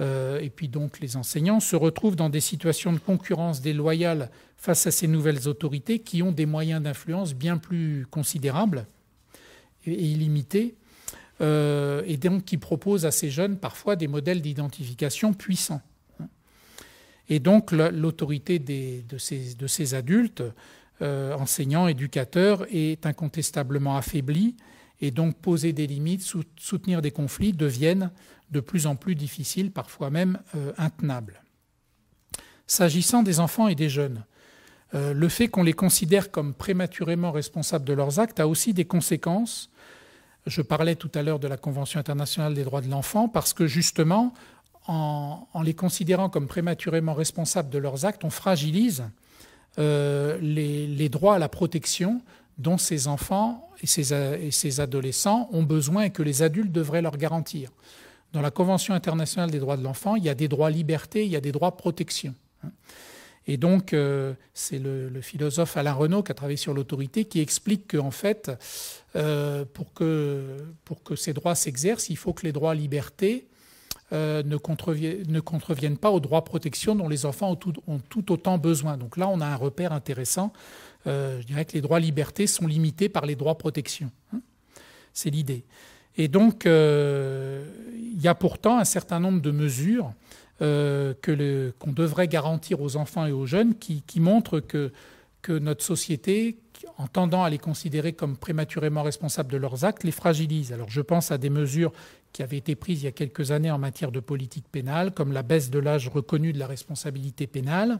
euh, et puis donc les enseignants, se retrouvent dans des situations de concurrence déloyale face à ces nouvelles autorités qui ont des moyens d'influence bien plus considérables et, illimités, euh, et donc qui proposent à ces jeunes parfois des modèles d'identification puissants. Et donc l'autorité de ces, adultes, euh, enseignants, éducateurs, est incontestablement affaiblie, et donc poser des limites, soutenir des conflits deviennent de plus en plus difficile, parfois même intenable. Euh, intenables. S'agissant des enfants et des jeunes, euh, le fait qu'on les considère comme prématurément responsables de leurs actes a aussi des conséquences. Je parlais tout à l'heure de la Convention internationale des droits de l'enfant parce que justement, en, les considérant comme prématurément responsables de leurs actes, on fragilise euh, les, droits à la protection dont ces enfants et et ces adolescents ont besoin et que les adultes devraient leur garantir. Dans la Convention internationale des droits de l'enfant, il y a des droits liberté, il y a des droits protection. Hein. Et donc, euh, c'est le, philosophe Alain Renaud qui a travaillé sur l'autorité qui explique qu'en fait, euh, pour, que, pour que ces droits s'exercent, il faut que les droits liberté euh, ne, contreviennent, pas aux droits protection dont les enfants ont tout, ont tout autant besoin. Donc là, on a un repère intéressant. je dirais que les droits liberté sont limités par les droits protection. Hein. C'est l'idée. Et donc, euh, il y a pourtant un certain nombre de mesures euh, qu'on devrait garantir aux enfants et aux jeunes qui, montrent que, que, notre société, en tendant à les considérer comme prématurément responsables de leurs actes, les fragilise. Alors je pense à des mesures qui avaient été prises il y a quelques années en matière de politique pénale, comme la baisse de l'âge reconnu de la responsabilité pénale,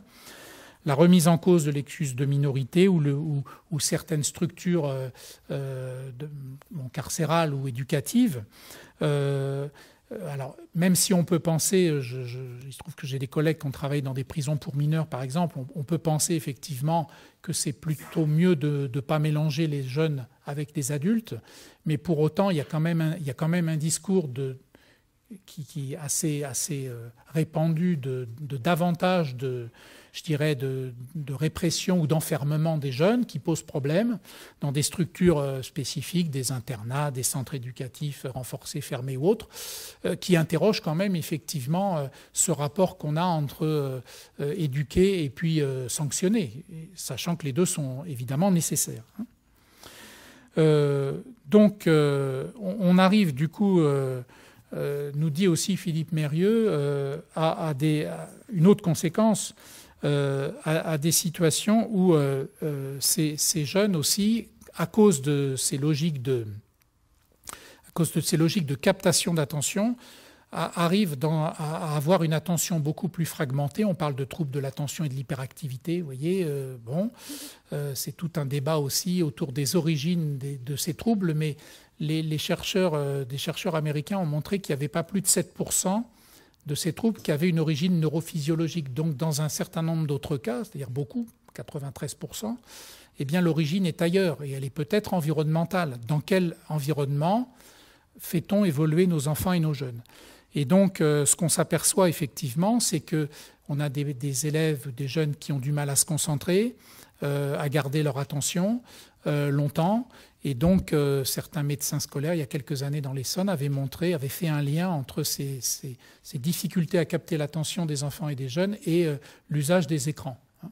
la remise en cause de l'excuse de minorité ou, certaines structures euh, euh, carcérales ou éducatives. Euh, alors, même si on peut penser, je, il se trouve que j'ai des collègues qui ont travaillé dans des prisons pour mineurs, par exemple, on, peut penser effectivement que c'est plutôt mieux de ne pas mélanger les jeunes avec des adultes, mais pour autant, il y a quand même un, discours qui, est assez, répandu de davantage de, je dirais, de, répression ou d'enfermement des jeunes qui posent problème dans des structures euh, spécifiques, des internats, des centres éducatifs renforcés, fermés ou autres, euh, qui interrogent quand même effectivement euh, ce rapport qu'on a entre éduquer et puis sanctionner, sachant que les deux sont évidemment nécessaires. Hein. donc on, arrive du coup, nous dit aussi Philippe Mérieux, à, une autre conséquence euh, à, des situations où euh, euh, ces, jeunes aussi, à cause de ces logiques de, à cause de, ces logiques de captation d'attention, arrivent à, avoir une attention beaucoup plus fragmentée. On parle de troubles de l'attention et de l'hyperactivité, vous voyez. bon, c'est tout un débat aussi autour des origines de ces troubles, mais les, chercheurs, des chercheurs américains ont montré qu'il n'y avait pas plus de 7% de ces troubles qui avaient une origine neurophysiologique. Donc dans un certain nombre d'autres cas, c'est-à-dire beaucoup, 93%, eh bien l'origine est ailleurs et elle est peut-être environnementale. Dans quel environnement fait-on évoluer nos enfants et nos jeunes Et donc euh, ce qu'on s'aperçoit effectivement, c'est que on a des, élèves élèves, des jeunes qui ont du mal à se concentrer, euh, à garder leur attention euh, longtemps, et donc, euh, certains médecins scolaires, il y a quelques années dans l'Essonne, avaient montré, avaient fait un lien entre ces, difficultés à capter l'attention des enfants et des jeunes et euh, l'usage des écrans. Hein.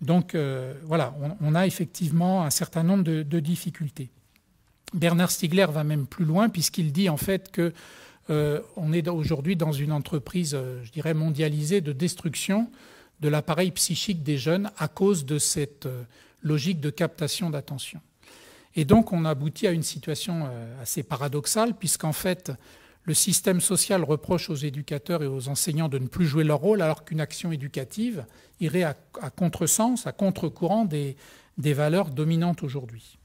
Donc, euh, voilà, on, a effectivement un certain nombre de, difficultés. Bernard Stiegler va même plus loin puisqu'il dit en fait que on est aujourd'hui dans une entreprise, je dirais, mondialisée de destruction de l'appareil psychique des jeunes à cause de cette logique de captation d'attention. Et donc on aboutit à une situation euh, assez paradoxale, puisqu'en fait le système social reproche aux éducateurs et aux enseignants de ne plus jouer leur rôle, alors qu'une action éducative irait à, contresens, à contre-courant des, valeurs dominantes aujourd'hui.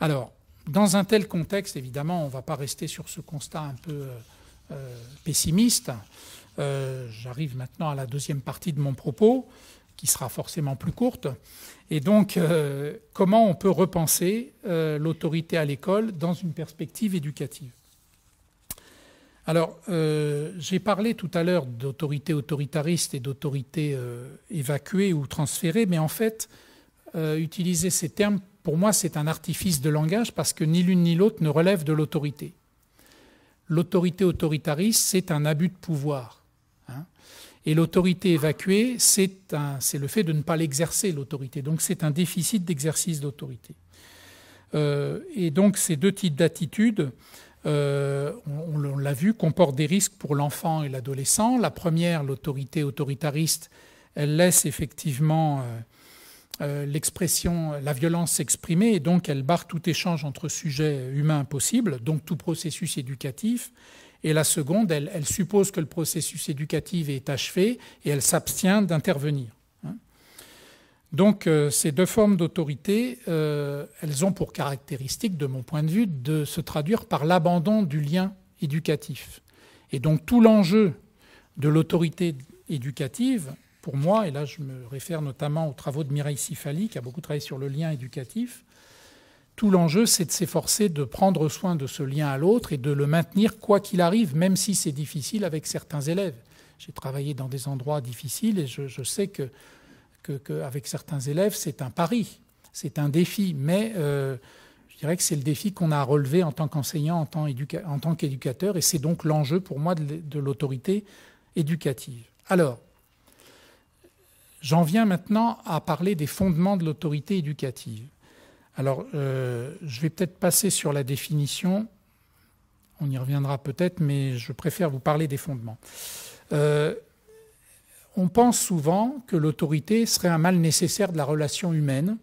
Alors, dans un tel contexte, évidemment, on ne va pas rester sur ce constat un peu euh, euh, pessimiste. J'arrive maintenant à la deuxième partie de mon propos qui sera forcément plus courte. Et donc, euh, comment on peut repenser euh, l'autorité à l'école dans une perspective éducative Alors, euh, j'ai parlé tout à l'heure d'autorité autoritariste et d'autorité évacuée ou transférée, mais en fait, utiliser ces termes, pour moi, c'est un artifice de langage parce que ni l'une ni l'autre ne relève de l'autorité. L'autorité autoritariste, c'est un abus de pouvoir et l'autorité évacuée, c'est le fait de ne pas l'exercer, l'autorité. Donc c'est un déficit d'exercice d'autorité. Euh, et donc ces deux types d'attitudes, euh, on, l'a vu, comportent des risques pour l'enfant et l'adolescent. La première, l'autorité autoritariste, elle laisse effectivement euh, l'expression, la violence s'exprimer, et donc elle barre tout échange entre sujets humains possible, donc tout processus éducatif et la seconde, elle, suppose que le processus éducatif est achevé et elle s'abstient d'intervenir. Hein. Donc euh, ces deux formes d'autorité, euh, elles ont pour caractéristique, de mon point de vue, de se traduire par l'abandon du lien éducatif. Et donc tout l'enjeu de l'autorité éducative, pour moi, et là je me réfère notamment aux travaux de Mireille Sifali, qui a beaucoup travaillé sur le lien éducatif, tout l'enjeu, c'est de s'efforcer de prendre soin de ce lien à l'autre et de le maintenir quoi qu'il arrive, même si c'est difficile avec certains élèves. J'ai travaillé dans des endroits difficiles et je, sais que, avec certains élèves, c'est un pari, c'est un défi. Mais euh, je dirais que c'est le défi qu'on a à relever en tant qu'enseignant, en tant, qu'éducateur, et c'est donc l'enjeu pour moi de l'autorité éducative. Alors, j'en viens maintenant à parler des fondements de l'autorité éducative. Alors, euh, je vais peut-être passer sur la définition. On y reviendra peut-être, mais je préfère vous parler des fondements. Euh, on pense souvent que l'autorité serait un mal nécessaire de la relation humaine,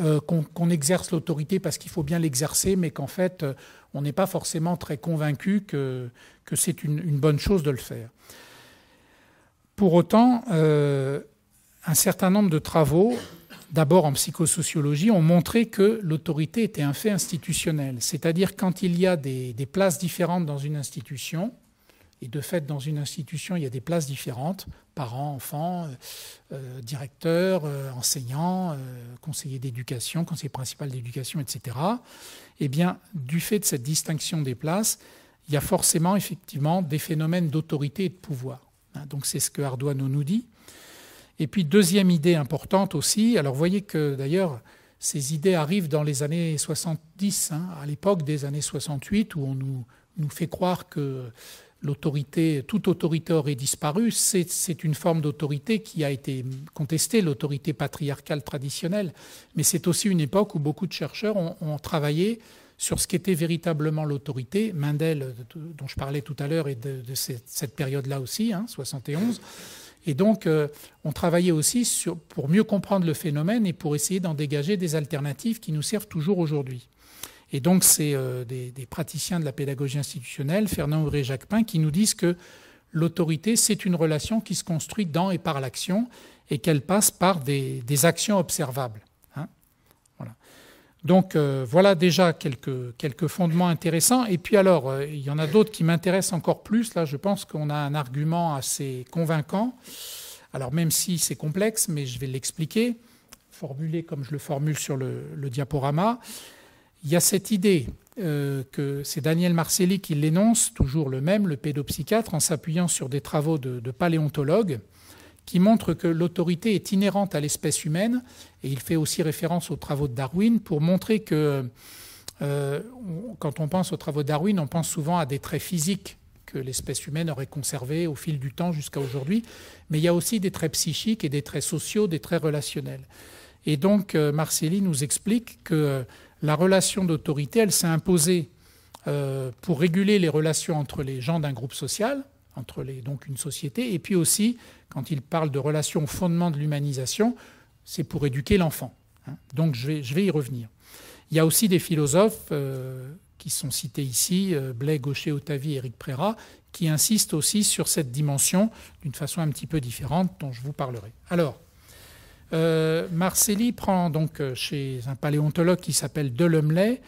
euh, qu'on exerce l'autorité parce qu'il faut bien l'exercer, mais qu'en fait, on n'est pas forcément très convaincu que, c'est une, bonne chose de le faire. Pour autant, un certain nombre de travaux d'abord en psychosociologie, on montré que l'autorité était un fait institutionnel. C'est-à-dire quand il y a des, places différentes dans une institution, et de fait dans une institution il y a des places différentes, parents, enfants, euh, euh, directeurs, euh, enseignants, conseillers d'éducation, conseiller principal d'éducation, etc. Eh bien, du fait de cette distinction des places, il y a forcément effectivement des phénomènes d'autorité et de pouvoir. Hein, donc c'est ce que Arduano nous dit. Et puis, deuxième idée importante aussi, alors vous voyez que d'ailleurs, ces idées arrivent dans les années 70, hein, à l'époque des années 68, où on nous, fait croire que l'autorité, toute autorité aurait disparu. C'est une forme d'autorité qui a été contestée, l'autorité patriarcale traditionnelle. Mais c'est aussi une époque où beaucoup de chercheurs ont, travaillé sur ce qu'était véritablement l'autorité. Mendel, dont je parlais tout à l'heure, et de, cette, période-là aussi, 71. Hein, et donc, euh, on travaillait aussi pour mieux comprendre le phénomène et pour essayer d'en dégager des alternatives qui nous servent toujours aujourd'hui. Et donc, c'est euh, des, praticiens de la pédagogie institutionnelle, Fernand Auré et qui nous disent que l'autorité, c'est une relation qui se construit dans et par l'action et qu'elle passe par des actions observables. Donc euh, voilà déjà quelques, fondements intéressants. Et puis alors, euh, il y en a d'autres qui m'intéressent encore plus. Là, je pense qu'on a un argument assez convaincant. Alors même si c'est complexe, mais je vais l'expliquer, formulé comme je le formule sur le, diaporama. Il y a cette idée euh, que c'est Daniel Marcelli qui l'énonce, toujours le même, le pédopsychiatre, en s'appuyant sur des travaux de, de paléontologues qui montre que l'autorité est inhérente à l'espèce humaine, et il fait aussi référence aux travaux de Darwin pour montrer que euh, quand on pense aux travaux de Darwin, on pense souvent à des traits physiques que l'espèce humaine aurait conservés au fil du temps jusqu'à aujourd'hui, mais il y a aussi des traits psychiques et des traits sociaux, des traits relationnels. Et donc euh, Marcelli nous explique que euh, la relation d'autorité, elle s'est imposée pour réguler les relations entre les gens d'un groupe social, entre donc une société. Et puis aussi, quand il parle de relations au fondement de l'humanisation, c'est pour éduquer l'enfant. Hein. Donc je vais, y revenir. Il y a aussi des philosophes euh, qui sont cités ici, euh, Blais, Gaucher, Otavi, Éric Préra, qui insistent aussi sur cette dimension d'une façon un petit peu différente dont je vous parlerai. Alors, euh, Marcelli prend donc euh, chez un paléontologue qui s'appelle Delemley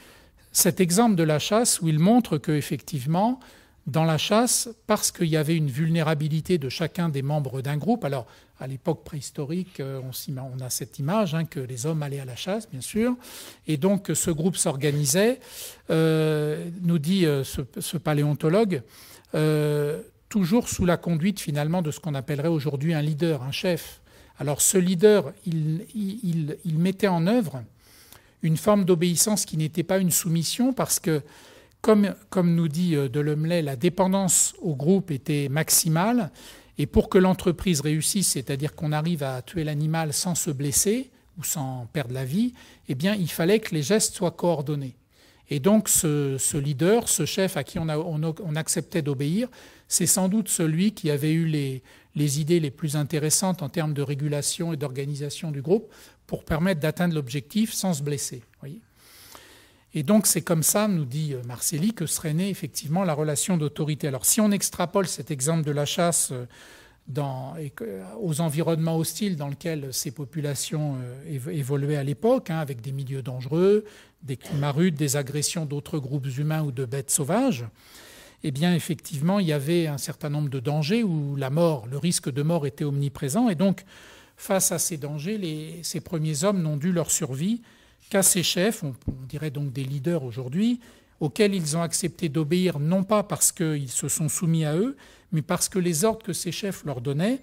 cet exemple de la chasse où il montre qu'effectivement, effectivement dans la chasse parce qu'il y avait une vulnérabilité de chacun des membres d'un groupe. Alors, à l'époque préhistorique, euh, on, a cette image hein, que les hommes allaient à la chasse, bien sûr. Et donc, ce groupe s'organisait, euh, nous dit euh, ce, paléontologue, toujours sous la conduite finalement de ce qu'on appellerait aujourd'hui un leader, un chef. Alors, ce leader, il, il mettait en œuvre une forme d'obéissance qui n'était pas une soumission parce que comme, nous dit euh, Deleumelay, la dépendance au groupe était maximale. Et pour que l'entreprise réussisse, c'est-à-dire qu'on arrive à tuer l'animal sans se blesser ou sans perdre la vie, eh bien, il fallait que les gestes soient coordonnés. Et donc ce, leader, ce chef à qui on, a, acceptait d'obéir, c'est sans doute celui qui avait eu les, idées les plus intéressantes en termes de régulation et d'organisation du groupe pour permettre d'atteindre l'objectif sans se blesser. Voyez et donc c'est comme ça, nous dit euh, Marcelli, que serait née effectivement la relation d'autorité. Alors si on extrapole cet exemple de la chasse euh, euh, aux environnements hostiles dans lesquels ces populations évoluaient à l'époque, hein, avec des milieux dangereux, des climats rudes, des agressions d'autres groupes humains ou de bêtes sauvages, eh bien effectivement il y avait un certain nombre de dangers où la mort, le risque de mort était omniprésent. Et donc face à ces dangers, ces premiers hommes n'ont dû leur survie qu'à ces chefs, on, dirait donc des leaders aujourd'hui, auxquels ils ont accepté d'obéir, non pas parce qu'ils se sont soumis à eux, mais parce que les ordres que ces chefs leur donnaient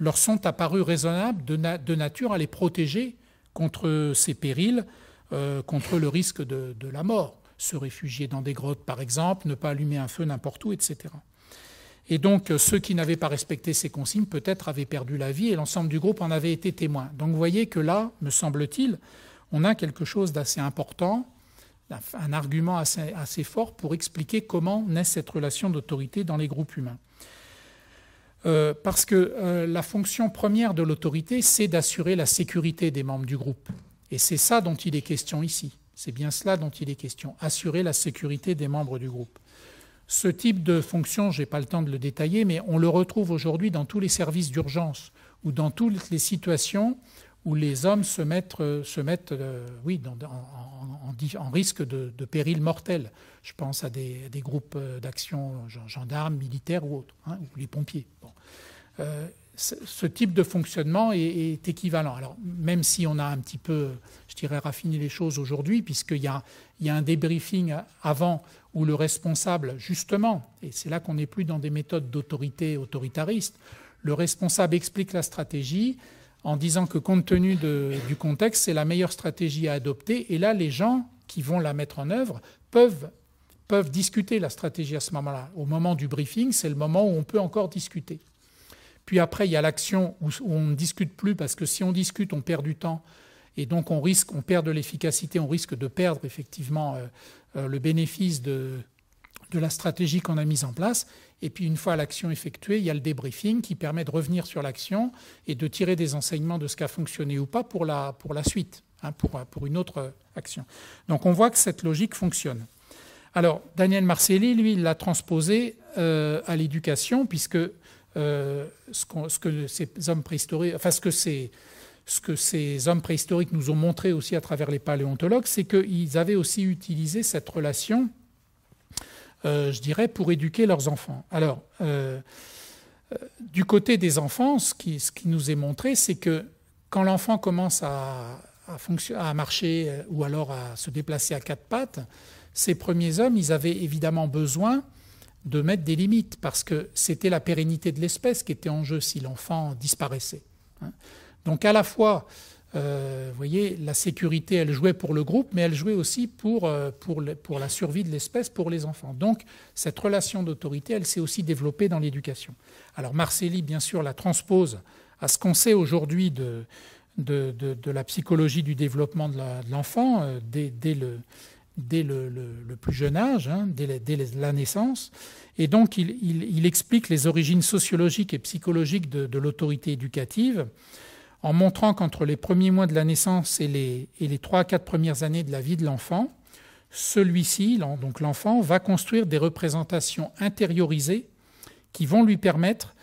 leur sont apparus raisonnables de, nature à les protéger contre ces périls, euh, contre le risque de, de, la mort. Se réfugier dans des grottes, par exemple, ne pas allumer un feu n'importe où, etc. Et donc, euh, ceux qui n'avaient pas respecté ces consignes, peut-être, avaient perdu la vie et l'ensemble du groupe en avait été témoin. Donc, vous voyez que là, me semble-t-il, on a quelque chose d'assez important, un argument assez, fort pour expliquer comment naît cette relation d'autorité dans les groupes humains. Euh, parce que euh, la fonction première de l'autorité, c'est d'assurer la sécurité des membres du groupe. Et c'est ça dont il est question ici. C'est bien cela dont il est question, assurer la sécurité des membres du groupe. Ce type de fonction, je n'ai pas le temps de le détailler, mais on le retrouve aujourd'hui dans tous les services d'urgence ou dans toutes les situations où les hommes se mettent, euh, se mettent euh, oui, en, risque de, de, péril mortel. Je pense à des, groupes euh, d'action gendarmes, militaires ou autres, hein, ou les pompiers. Bon. ce type de fonctionnement est, équivalent. Alors, même si on a un petit peu, je dirais, raffiné les choses aujourd'hui, puisqu'il il y a un débriefing avant où le responsable, justement, et c'est là qu'on n'est plus dans des méthodes d'autorité autoritariste, le responsable explique la stratégie, en disant que compte tenu du contexte, c'est la meilleure stratégie à adopter. Et là, les gens qui vont la mettre en œuvre peuvent, peuvent discuter la stratégie à ce moment-là. Au moment du briefing, c'est le moment où on peut encore discuter. Puis après, il y a l'action où, on ne discute plus parce que si on discute, on perd du temps. Et donc on risque, on perd de l'efficacité, on risque de perdre effectivement euh, euh, le bénéfice de, de la stratégie qu'on a mise en place. Et puis une fois l'action effectuée, il y a le débriefing qui permet de revenir sur l'action et de tirer des enseignements de ce qui a fonctionné ou pas pour la, pour la suite, hein, pour, pour une autre action. Donc on voit que cette logique fonctionne. Alors Daniel Marcelli, lui, l'a transposé euh, à l'éducation, puisque euh, ce, ces hommes préhistoriques, enfin que ce que ces hommes préhistoriques nous ont montré aussi à travers les paléontologues, c'est qu'ils avaient aussi utilisé cette relation euh, je dirais, pour éduquer leurs enfants. Alors, euh, euh, du côté des enfants, ce qui, nous est montré, c'est que quand l'enfant commence à, à marcher ou alors à se déplacer à quatre pattes, ces premiers hommes, ils avaient évidemment besoin de mettre des limites, parce que c'était la pérennité de l'espèce qui était en jeu si l'enfant disparaissait. Hein. Donc à la fois, euh, vous voyez, la sécurité, elle jouait pour le groupe, mais elle jouait aussi euh, pour, la survie de l'espèce, pour les enfants. Donc, cette relation d'autorité, elle s'est aussi développée dans l'éducation. Alors, Marcelli, bien sûr, la transpose à ce qu'on sait aujourd'hui de, la psychologie du développement de l'enfant euh, dès, le, plus jeune âge, hein, dès, la, naissance. Et donc, il, explique les origines sociologiques et psychologiques de l'autorité éducative en montrant qu'entre les premiers mois de la naissance et les, trois à 4 premières années de la vie de l'enfant, celui-ci, donc l'enfant, va construire des représentations intériorisées qui vont lui permettre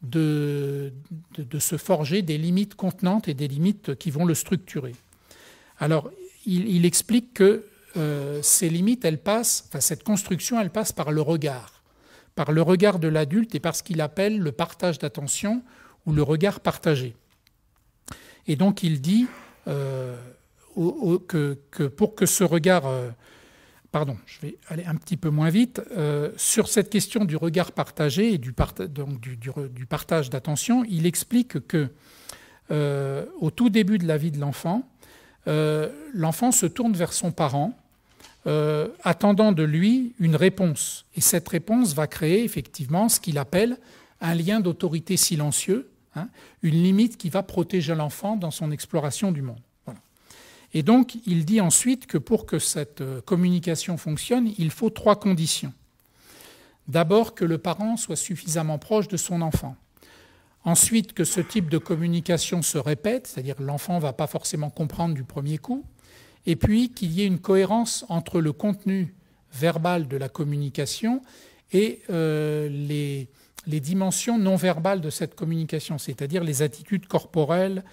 de, de, se forger des limites contenantes et des limites qui vont le structurer. Alors, il, explique que euh, ces limites, elles passent, enfin, cette construction, elle passe par le regard, par le regard de l'adulte et par ce qu'il appelle le partage d'attention ou le regard partagé. Et donc il dit euh, que, pour que ce regard, euh, pardon, je vais aller un petit peu moins vite, euh, sur cette question du regard partagé et du, donc partage d'attention, il explique que au tout début de la vie de l'enfant, l'enfant se tourne vers son parent. attendant de lui une réponse. Et cette réponse va créer effectivement ce qu'il appelle un lien d'autorité silencieux, Hein, une limite qui va protéger l'enfant dans son exploration du monde. Et donc, il dit ensuite que pour que cette euh, communication fonctionne, il faut trois conditions. D'abord, que le parent soit suffisamment proche de son enfant. Ensuite, que ce type de communication se répète, c'est-à-dire que l'enfant ne va pas forcément comprendre du premier coup. Et puis, qu'il y ait une cohérence entre le contenu verbal de la communication et euh, les, les dimensions non verbales de cette communication, c'est-à-dire les attitudes corporelles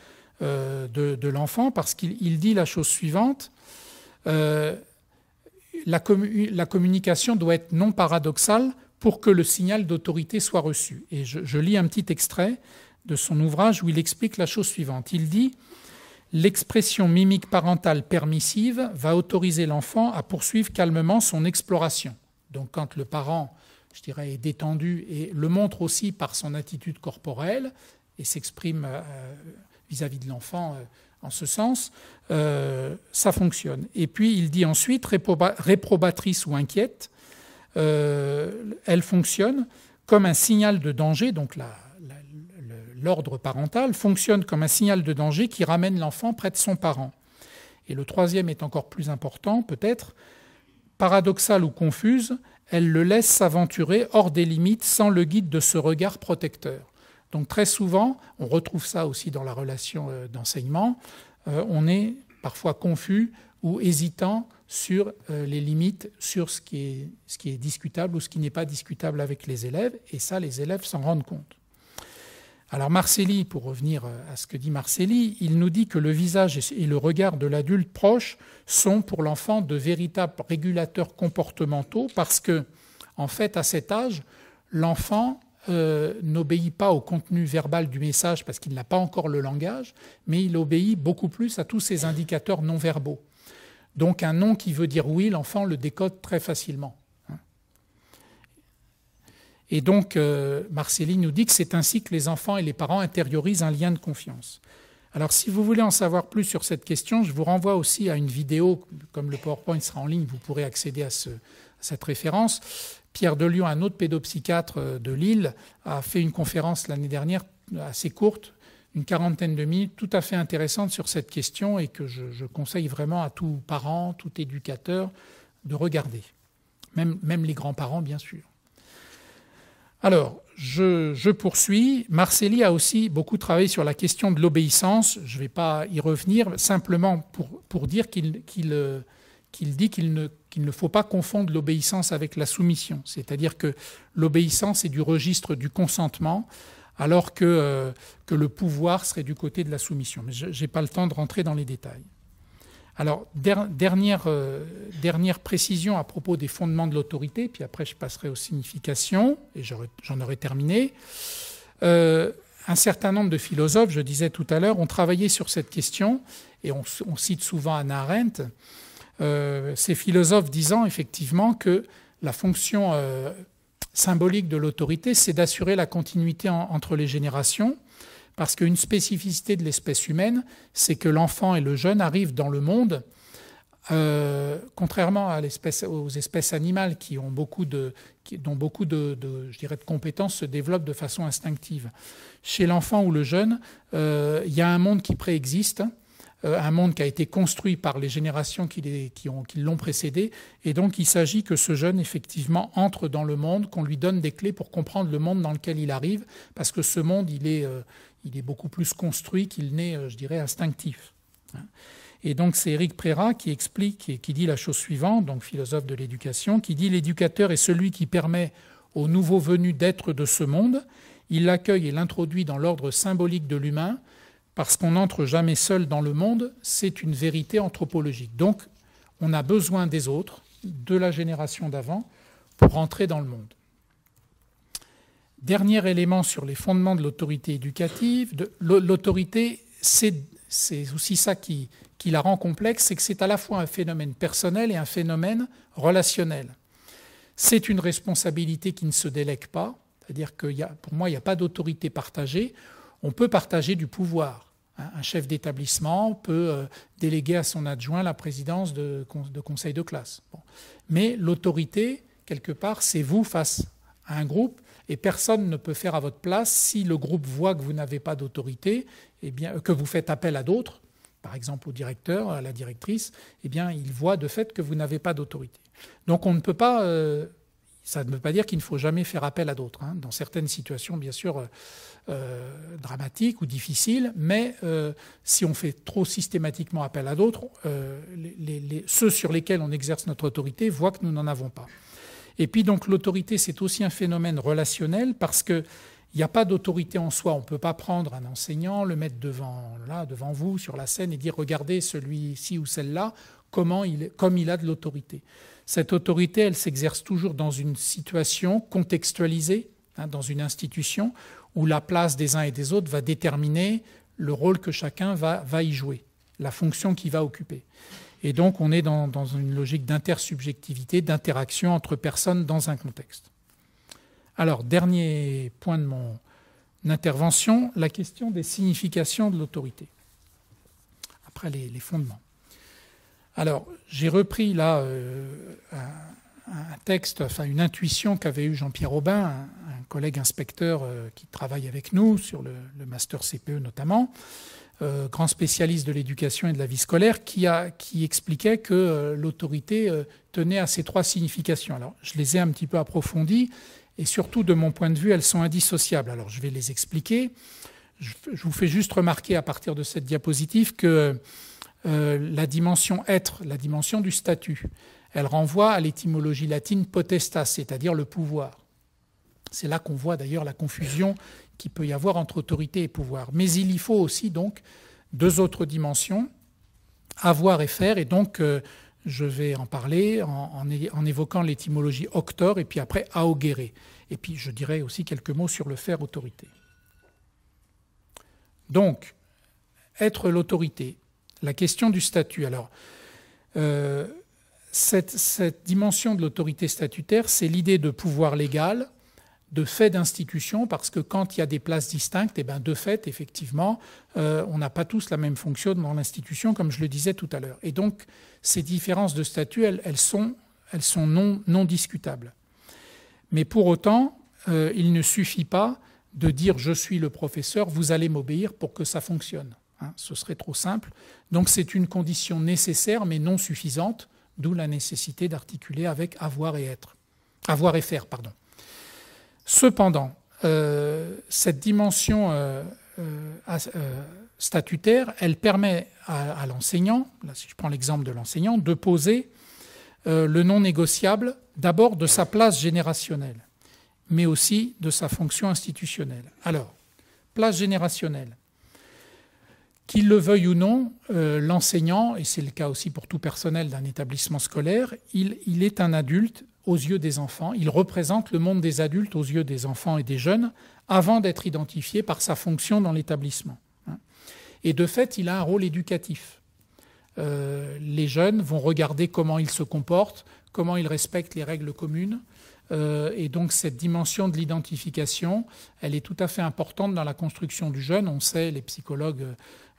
euh, de, l'enfant, parce qu'il dit la chose suivante. Euh, la, communication doit être non paradoxale pour que le signal d'autorité soit reçu. Et je, je lis un petit extrait de son ouvrage où il explique la chose suivante. Il dit L'expression mimique parentale permissive va autoriser l'enfant à poursuivre calmement son exploration. Donc quand le parent je dirais, est détendu et le montre aussi par son attitude corporelle et s'exprime euh, vis-à-vis de l'enfant euh, en ce sens, euh, ça fonctionne. Et puis il dit ensuite réprobatrice ou inquiète, elle fonctionne comme un signal de danger, donc l'ordre parental fonctionne comme un signal de danger qui ramène l'enfant près de son parent. Et le troisième est encore plus important, peut-être, paradoxal ou confuse, elle le laisse s'aventurer hors des limites sans le guide de ce regard protecteur. Donc très souvent, on retrouve ça aussi dans la relation euh, d'enseignement, euh, on est parfois confus ou hésitant sur euh, les limites, sur ce qui est, discutable ou ce qui n'est pas discutable avec les élèves, et ça, les élèves s'en rendent compte. Alors Marcelli, pour revenir euh, à ce que dit Marcelli, il nous dit que le visage et le regard de l'adulte proche sont pour l'enfant de véritables régulateurs comportementaux parce que, en fait, à cet âge, l'enfant euh, n'obéit pas au contenu verbal du message parce qu'il n'a pas encore le langage, mais il obéit beaucoup plus à tous ces indicateurs non verbaux. Donc un nom qui veut dire oui, l'enfant le décode très facilement. Et donc, euh, Marceline nous dit que c'est ainsi que les enfants et les parents intériorisent un lien de confiance. Alors, si vous voulez en savoir plus sur cette question, je vous renvoie aussi à une vidéo. Comme le PowerPoint sera en ligne, vous pourrez accéder à, cette référence. Pierre Delion, un autre pédopsychiatre euh, de Lille, a fait une conférence l'année dernière euh, assez courte, une quarantaine de minutes, tout à fait intéressante sur cette question et que je, conseille vraiment à tout parent, tout éducateur de regarder, même les grands-parents, bien sûr. Alors, je, poursuis. Marcelli a aussi beaucoup travaillé sur la question de l'obéissance. Je ne vais pas y revenir, simplement pour, pour dire qu'il dit qu'il ne, ne, faut pas confondre l'obéissance avec la soumission. C'est-à-dire que l'obéissance est du registre du consentement, alors que, euh, que le pouvoir serait du côté de la soumission. Mais je n'ai pas le temps de rentrer dans les détails. Alors, dernière, euh, dernière précision à propos des fondements de l'autorité, puis après je passerai aux significations, et j'en aurai terminé. Euh, un certain nombre de philosophes, je disais tout à l'heure, ont travaillé sur cette question, et on, cite souvent Anna Arendt, euh, ces philosophes disant effectivement que la fonction symbolique de l'autorité, c'est d'assurer la continuité entre les générations, parce qu'une spécificité de l'espèce humaine, c'est que l'enfant et le jeune arrivent dans le monde, euh, contrairement aux espèces animales qui ont beaucoup de, dont beaucoup de, je dirais de compétences se développent de façon instinctive. Chez l'enfant ou le jeune, euh, il y a un monde qui préexiste euh, un monde qui a été construit par les générations qui, l'ont précédé. Et donc, il s'agit que ce jeune, effectivement, entre dans le monde, qu'on lui donne des clés pour comprendre le monde dans lequel il arrive, parce que ce monde, il est, il est beaucoup plus construit qu'il n'est, euh, je dirais, instinctif. Hein. Et donc c'est Éric Préra qui explique et qui dit la chose suivante, donc philosophe de l'éducation, qui dit l'éducateur est celui qui permet au nouveau venu d'être de ce monde, il l'accueille et l'introduit dans l'ordre symbolique de l'humain, parce qu'on n'entre jamais seul dans le monde, c'est une vérité anthropologique. Donc on a besoin des autres, de la génération d'avant, pour entrer dans le monde. Dernier élément sur les fondements de l'autorité éducative, l'autorité, c'est aussi ça qui, la rend complexe, c'est que c'est à la fois un phénomène personnel et un phénomène relationnel. C'est une responsabilité qui ne se délègue pas, c'est-à-dire que pour moi, il n'y a pas d'autorité partagée. On peut partager du pouvoir. Un chef d'établissement peut euh, déléguer à son adjoint la présidence de, conseil de classe. Mais l'autorité, quelque part, c'est vous face à un groupe et personne ne peut faire à votre place si le groupe voit que vous n'avez pas d'autorité, eh bien, que vous faites appel à d'autres, par exemple au directeur, à la directrice, et eh bien, il voit de fait que vous n'avez pas d'autorité. Donc on ne peut pas, euh, ça ne veut pas dire qu'il ne faut jamais faire appel à d'autres, hein. dans certaines situations bien sûr euh, euh, dramatiques ou difficiles, mais si on fait trop systématiquement appel à d'autres, ceux sur lesquels on exerce notre autorité voient que nous n'en avons pas. Et puis donc l'autorité, c'est aussi un phénomène relationnel parce que il n'y a pas d'autorité en soi. On ne peut pas prendre un enseignant, le mettre devant, là, devant vous sur la scène et dire regardez celui-ci ou celle-là, comment il, comme il a de l'autorité. Cette autorité, elle s'exerce toujours dans une situation contextualisée, hein, dans une institution, où la place des uns et des autres va déterminer le rôle que chacun va, va y jouer, la fonction qu'il va occuper. Et donc on est dans, une logique d'intersubjectivité, d'interaction entre personnes dans un contexte. Alors, dernier point de mon intervention, la question des significations de l'autorité, après les, fondements. Alors, j'ai repris là euh, un, texte, enfin une intuition qu'avait eu Jean-Pierre Aubin, un, collègue inspecteur euh, qui travaille avec nous, sur le, le master CPE notamment, euh, grand spécialiste de l'éducation et de la vie scolaire, qui, expliquait que euh, l'autorité euh, tenait à ces trois significations. Alors, je les ai un petit peu approfondies, et surtout, de mon point de vue, elles sont indissociables. Alors, je vais les expliquer. Je, vous fais juste remarquer à partir de cette diapositive que la dimension être, la dimension du statut, elle renvoie à l'étymologie latine potestas, c'est-à-dire le pouvoir. C'est là qu'on voit d'ailleurs la confusion qu'il peut y avoir entre autorité et pouvoir. Mais il y faut aussi donc deux autres dimensions, avoir et faire, et donc euh, je vais en parler en, évoquant l'étymologie octor et puis après augurer Et puis je dirai aussi quelques mots sur le faire autorité. Donc, être l'autorité, la question du statut. Alors, euh, cette dimension de l'autorité statutaire, c'est l'idée de pouvoir légal, de fait d'institution, parce que quand il y a des places distinctes, et eh bien de fait, effectivement, euh, on n'a pas tous la même fonction dans l'institution, comme je le disais tout à l'heure. Et donc, ces différences de statut, elles, sont, non, non discutables. Mais pour autant, euh, il ne suffit pas de dire je suis le professeur, vous allez m'obéir pour que ça fonctionne. Hein ce serait trop simple. Donc c'est une condition nécessaire mais non suffisante, d'où la nécessité d'articuler avec avoir et être. Avoir et faire, pardon. Cependant, euh, cette dimension euh, euh, statutaire, elle permet à, l'enseignant, si je prends l'exemple de l'enseignant, de poser le non négociable d'abord de sa place générationnelle, mais aussi de sa fonction institutionnelle. Alors, place générationnelle. Qu'il le veuille ou non, l'enseignant, et c'est le cas aussi pour tout personnel d'un établissement scolaire, il, est un adulte aux yeux des enfants. Il représente le monde des adultes aux yeux des enfants et des jeunes avant d'être identifié par sa fonction dans l'établissement. Et de fait, il a un rôle éducatif. Euh, les jeunes vont regarder comment ils se comportent, comment ils respectent les règles communes. Euh, et donc cette dimension de l'identification, elle est tout à fait importante dans la construction du jeune. On sait, les psychologues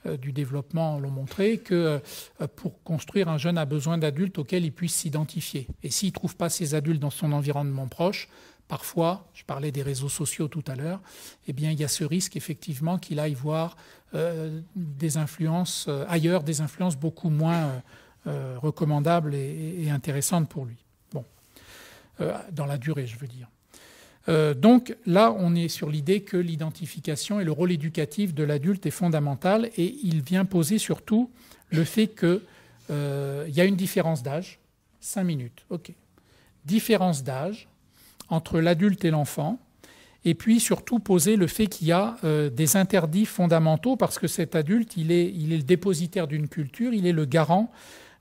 euh, du développement l'ont montré, que euh, pour construire, un jeune a besoin d'adultes auxquels il puisse s'identifier. Et s'il ne trouve pas ces adultes dans son environnement proche, parfois, je parlais des réseaux sociaux tout à l'heure, eh bien, il y a ce risque effectivement qu'il aille voir euh, des influences ailleurs, des influences beaucoup moins recommandables et, et, intéressantes pour lui. Bon, dans la durée, je veux dire. Euh, donc là, on est sur l'idée que l'identification et le rôle éducatif de l'adulte est fondamental et il vient poser surtout le fait qu'il euh, y a une différence d'âge. Cinq minutes, ok. Différence d'âge entre l'adulte et l'enfant. Et puis surtout poser le fait qu'il y a euh, des interdits fondamentaux parce que cet adulte, il est, le dépositaire d'une culture, il est le garant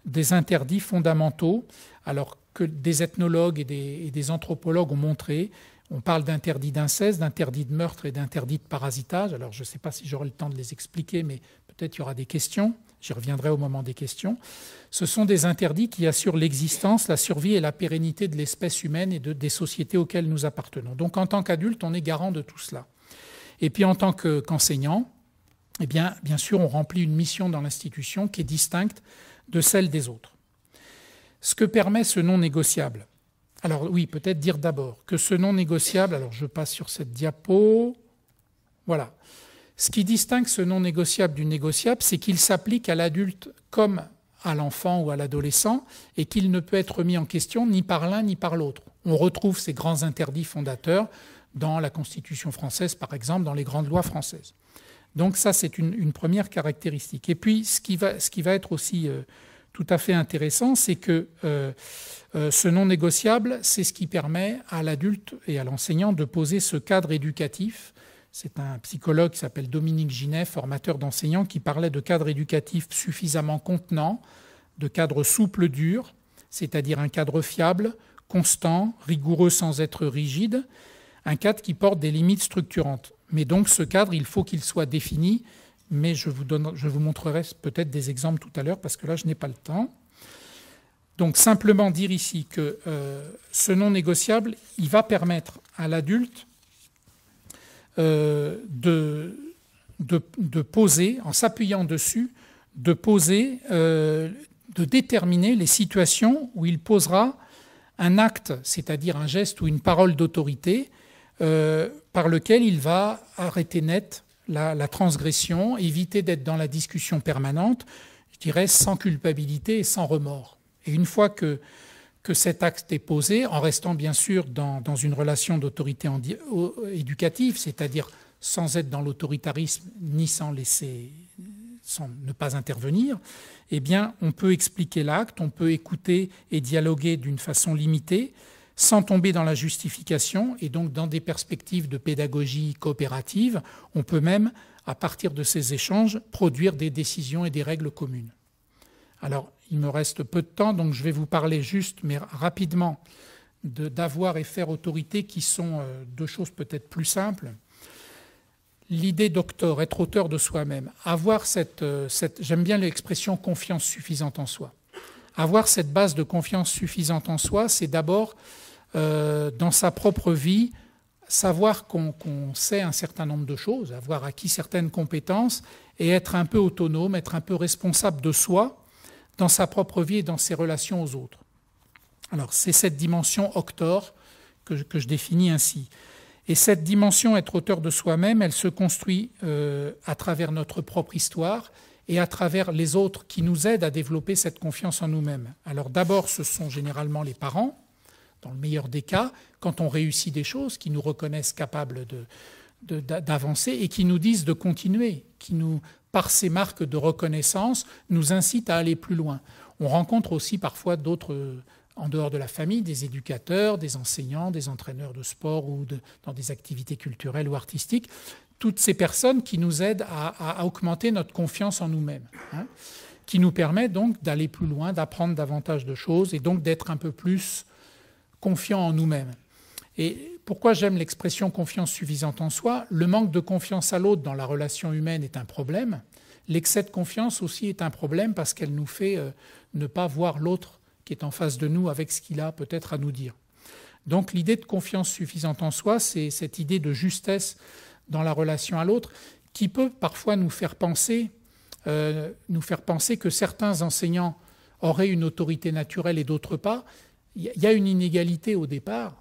des interdits fondamentaux. Alors que des ethnologues et des anthropologues ont montré on parle d'interdits d'inceste, d'interdits de meurtre et d'interdits de parasitage. Alors je ne sais pas si j'aurai le temps de les expliquer, mais peut-être il y aura des questions. J'y reviendrai au moment des questions. Ce sont des interdits qui assurent l'existence, la survie et la pérennité de l'espèce humaine et de, des sociétés auxquelles nous appartenons. Donc en tant qu'adulte, on est garant de tout cela. Et puis en tant qu'enseignant, eh bien, bien sûr, on remplit une mission dans l'institution qui est distincte de celle des autres. Ce que permet ce non négociable, alors oui, peut-être dire d'abord que ce non négociable, alors je passe sur cette diapo, voilà. Ce qui distingue ce non négociable du négociable, c'est qu'il s'applique à l'adulte comme à l'enfant ou à l'adolescent et qu'il ne peut être mis en question ni par l'un ni par l'autre. On retrouve ces grands interdits fondateurs dans la Constitution française, par exemple, dans les grandes lois françaises. Donc ça, c'est une, première caractéristique. Et puis, ce qui va, être aussi euh, tout à fait intéressant, c'est que euh, euh, ce non négociable, c'est ce qui permet à l'adulte et à l'enseignant de poser ce cadre éducatif. C'est un psychologue qui s'appelle Dominique Ginet, formateur d'enseignants, qui parlait de cadre éducatif suffisamment contenant, de cadre souple dur, c'est-à-dire un cadre fiable, constant, rigoureux sans être rigide, un cadre qui porte des limites structurantes. Mais donc ce cadre, il faut qu'il soit défini mais je vous, donne, je vous montrerai peut-être des exemples tout à l'heure parce que là, je n'ai pas le temps. Donc simplement dire ici que euh, ce non négociable, il va permettre à l'adulte euh, de, de, poser, en s'appuyant dessus, de poser, euh, de déterminer les situations où il posera un acte, c'est-à-dire un geste ou une parole d'autorité, par lequel il va arrêter net la, transgression, éviter d'être dans la discussion permanente, je dirais sans culpabilité et sans remords. Et une fois que, cet acte est posé, en restant bien sûr dans, dans une relation d'autorité éducative, c'est-à-dire sans être dans l'autoritarisme ni sans laisser sans ne pas intervenir, eh bien on peut expliquer l'acte, on peut écouter et dialoguer d'une façon limitée, sans tomber dans la justification et donc dans des perspectives de pédagogie coopérative, on peut même, à partir de ces échanges, produire des décisions et des règles communes. Alors, il me reste peu de temps, donc je vais vous parler juste, mais rapidement, d'avoir et faire autorité, qui sont euh, deux choses peut-être plus simples. L'idée d'auteur, être auteur de soi-même, avoir cette, euh, cette j'aime bien l'expression confiance suffisante en soi. Avoir cette base de confiance suffisante en soi, c'est d'abord euh, dans sa propre vie, savoir qu'on sait un certain nombre de choses, avoir acquis certaines compétences et être un peu autonome, être un peu responsable de soi dans sa propre vie et dans ses relations aux autres. Alors c'est cette dimension octor que, je définis ainsi. Et cette dimension être auteur de soi-même, elle se construit euh, à travers notre propre histoire et à travers les autres qui nous aident à développer cette confiance en nous-mêmes. Alors d'abord, ce sont généralement les parents, dans le meilleur des cas, quand on réussit des choses, qui nous reconnaissent capables d'avancer et qui nous disent de continuer, qui nous, par ces marques de reconnaissance, nous incitent à aller plus loin. On rencontre aussi parfois d'autres, euh, en dehors de la famille, des éducateurs, des enseignants, des entraîneurs de sport ou dans des activités culturelles ou artistiques, toutes ces personnes qui nous aident à, augmenter notre confiance en nous-mêmes. Hein, qui nous permet donc d'aller plus loin, d'apprendre davantage de choses et donc d'être un peu plus confiant en nous-mêmes. Et pourquoi j'aime l'expression confiance suffisante en soi Le manque de confiance à l'autre dans la relation humaine est un problème. L'excès de confiance aussi est un problème parce qu'elle nous fait euh, ne pas voir l'autre qui est en face de nous avec ce qu'il a peut-être à nous dire. Donc l'idée de confiance suffisante en soi, c'est cette idée de justesse dans la relation à l'autre qui peut parfois nous faire penser, euh, nous faire penser que certains enseignants auraient une autorité naturelle et d'autres pas, il y a une inégalité au départ,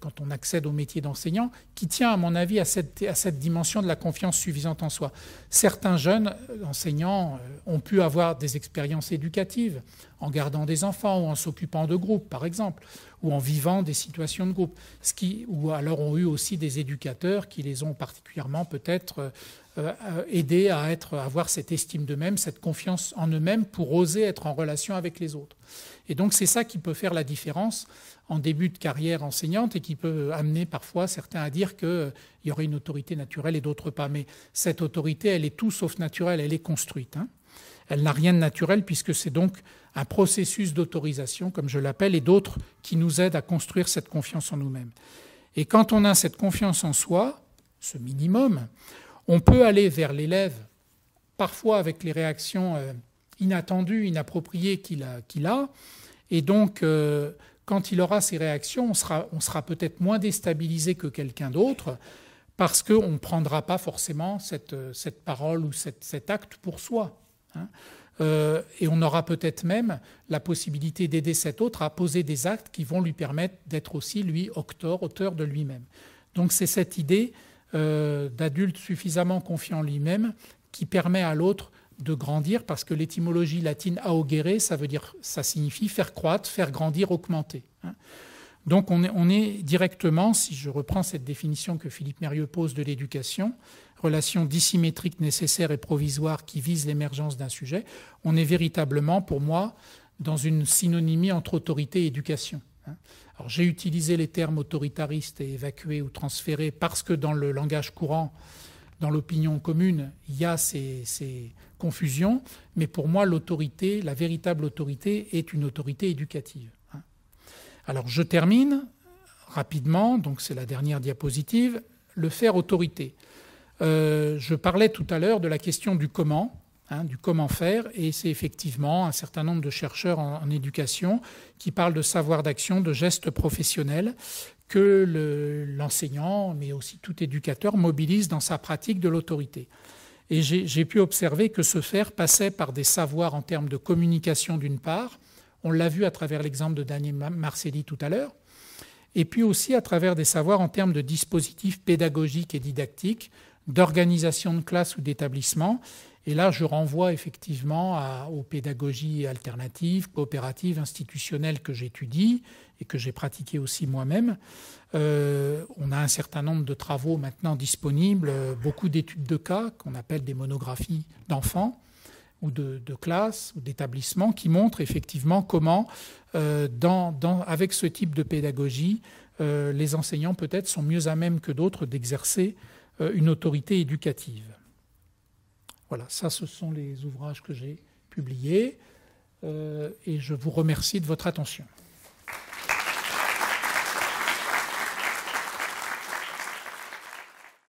quand on accède au métier d'enseignant, qui tient, à mon avis, à cette, dimension de la confiance suffisante en soi. Certains jeunes euh, enseignants euh, ont pu avoir des expériences éducatives en gardant des enfants ou en s'occupant de groupes, par exemple, ou en vivant des situations de groupe, ce qui, ou alors ont eu aussi des éducateurs qui les ont particulièrement peut-être euh, aidés à, être, à avoir cette estime d'eux-mêmes, cette confiance en eux-mêmes pour oser être en relation avec les autres. Et donc c'est ça qui peut faire la différence en début de carrière enseignante et qui peut amener parfois certains à dire qu'il euh, y aurait une autorité naturelle et d'autres pas. Mais cette autorité, elle est tout sauf naturelle, elle est construite. Hein. Elle n'a rien de naturel puisque c'est donc un processus d'autorisation, comme je l'appelle, et d'autres qui nous aident à construire cette confiance en nous-mêmes. Et quand on a cette confiance en soi, ce minimum, on peut aller vers l'élève, parfois avec les réactions euh, inattendues, inappropriées qu'il a, et donc, euh, quand il aura ces réactions, on sera, peut-être moins déstabilisé que quelqu'un d'autre parce qu'on ne prendra pas forcément cette, euh, parole ou cet acte pour soi. Hein. Euh, et on aura peut-être même la possibilité d'aider cet autre à poser des actes qui vont lui permettre d'être aussi, lui, auteur, auteur de lui-même. Donc c'est cette idée d'adulte suffisamment confiant en lui-même qui permet à l'autre de grandir parce que l'étymologie latine augere, ça veut dire, ça signifie faire croître, faire grandir, augmenter. Hein. Donc on est, directement, si je reprends cette définition que Philippe Mérieux pose de l'éducation, relation dissymétrique nécessaire et provisoire qui vise l'émergence d'un sujet, on est véritablement, pour moi, dans une synonymie entre autorité et éducation. Hein. Alors j'ai utilisé les termes autoritariste et évacué ou transféré parce que dans le langage courant, dans l'opinion commune, il y a ces, confusions, mais pour moi, l'autorité, la véritable autorité, est une autorité éducative. Hein. Alors je termine rapidement, donc c'est la dernière diapositive, le faire autorité. Euh, je parlais tout à l'heure de la question du comment. Hein, du comment faire. Et c'est effectivement un certain nombre de chercheurs en, éducation qui parlent de savoir d'action, de gestes professionnels que l'enseignant, mais aussi tout éducateur, mobilise dans sa pratique de l'autorité. Et j'ai pu observer que ce faire passait par des savoirs en termes de communication d'une part, on l'a vu à travers l'exemple de Daniel Marcelli tout à l'heure, et puis aussi à travers des savoirs en termes de dispositifs pédagogiques et didactiques, d'organisation de classe ou d'établissement, et là, je renvoie effectivement aux pédagogies alternatives, coopératives, institutionnelles que j'étudie et que j'ai pratiquées aussi moi-même. Euh, on a un certain nombre de travaux maintenant disponibles, euh, beaucoup d'études de cas qu'on appelle des monographies d'enfants ou de, classes ou d'établissements qui montrent effectivement comment, euh, avec ce type de pédagogie, les enseignants peut-être sont mieux à même que d'autres d'exercer une autorité éducative. Voilà, ça, ce sont les ouvrages que j'ai publiés. Euh, et je vous remercie de votre attention.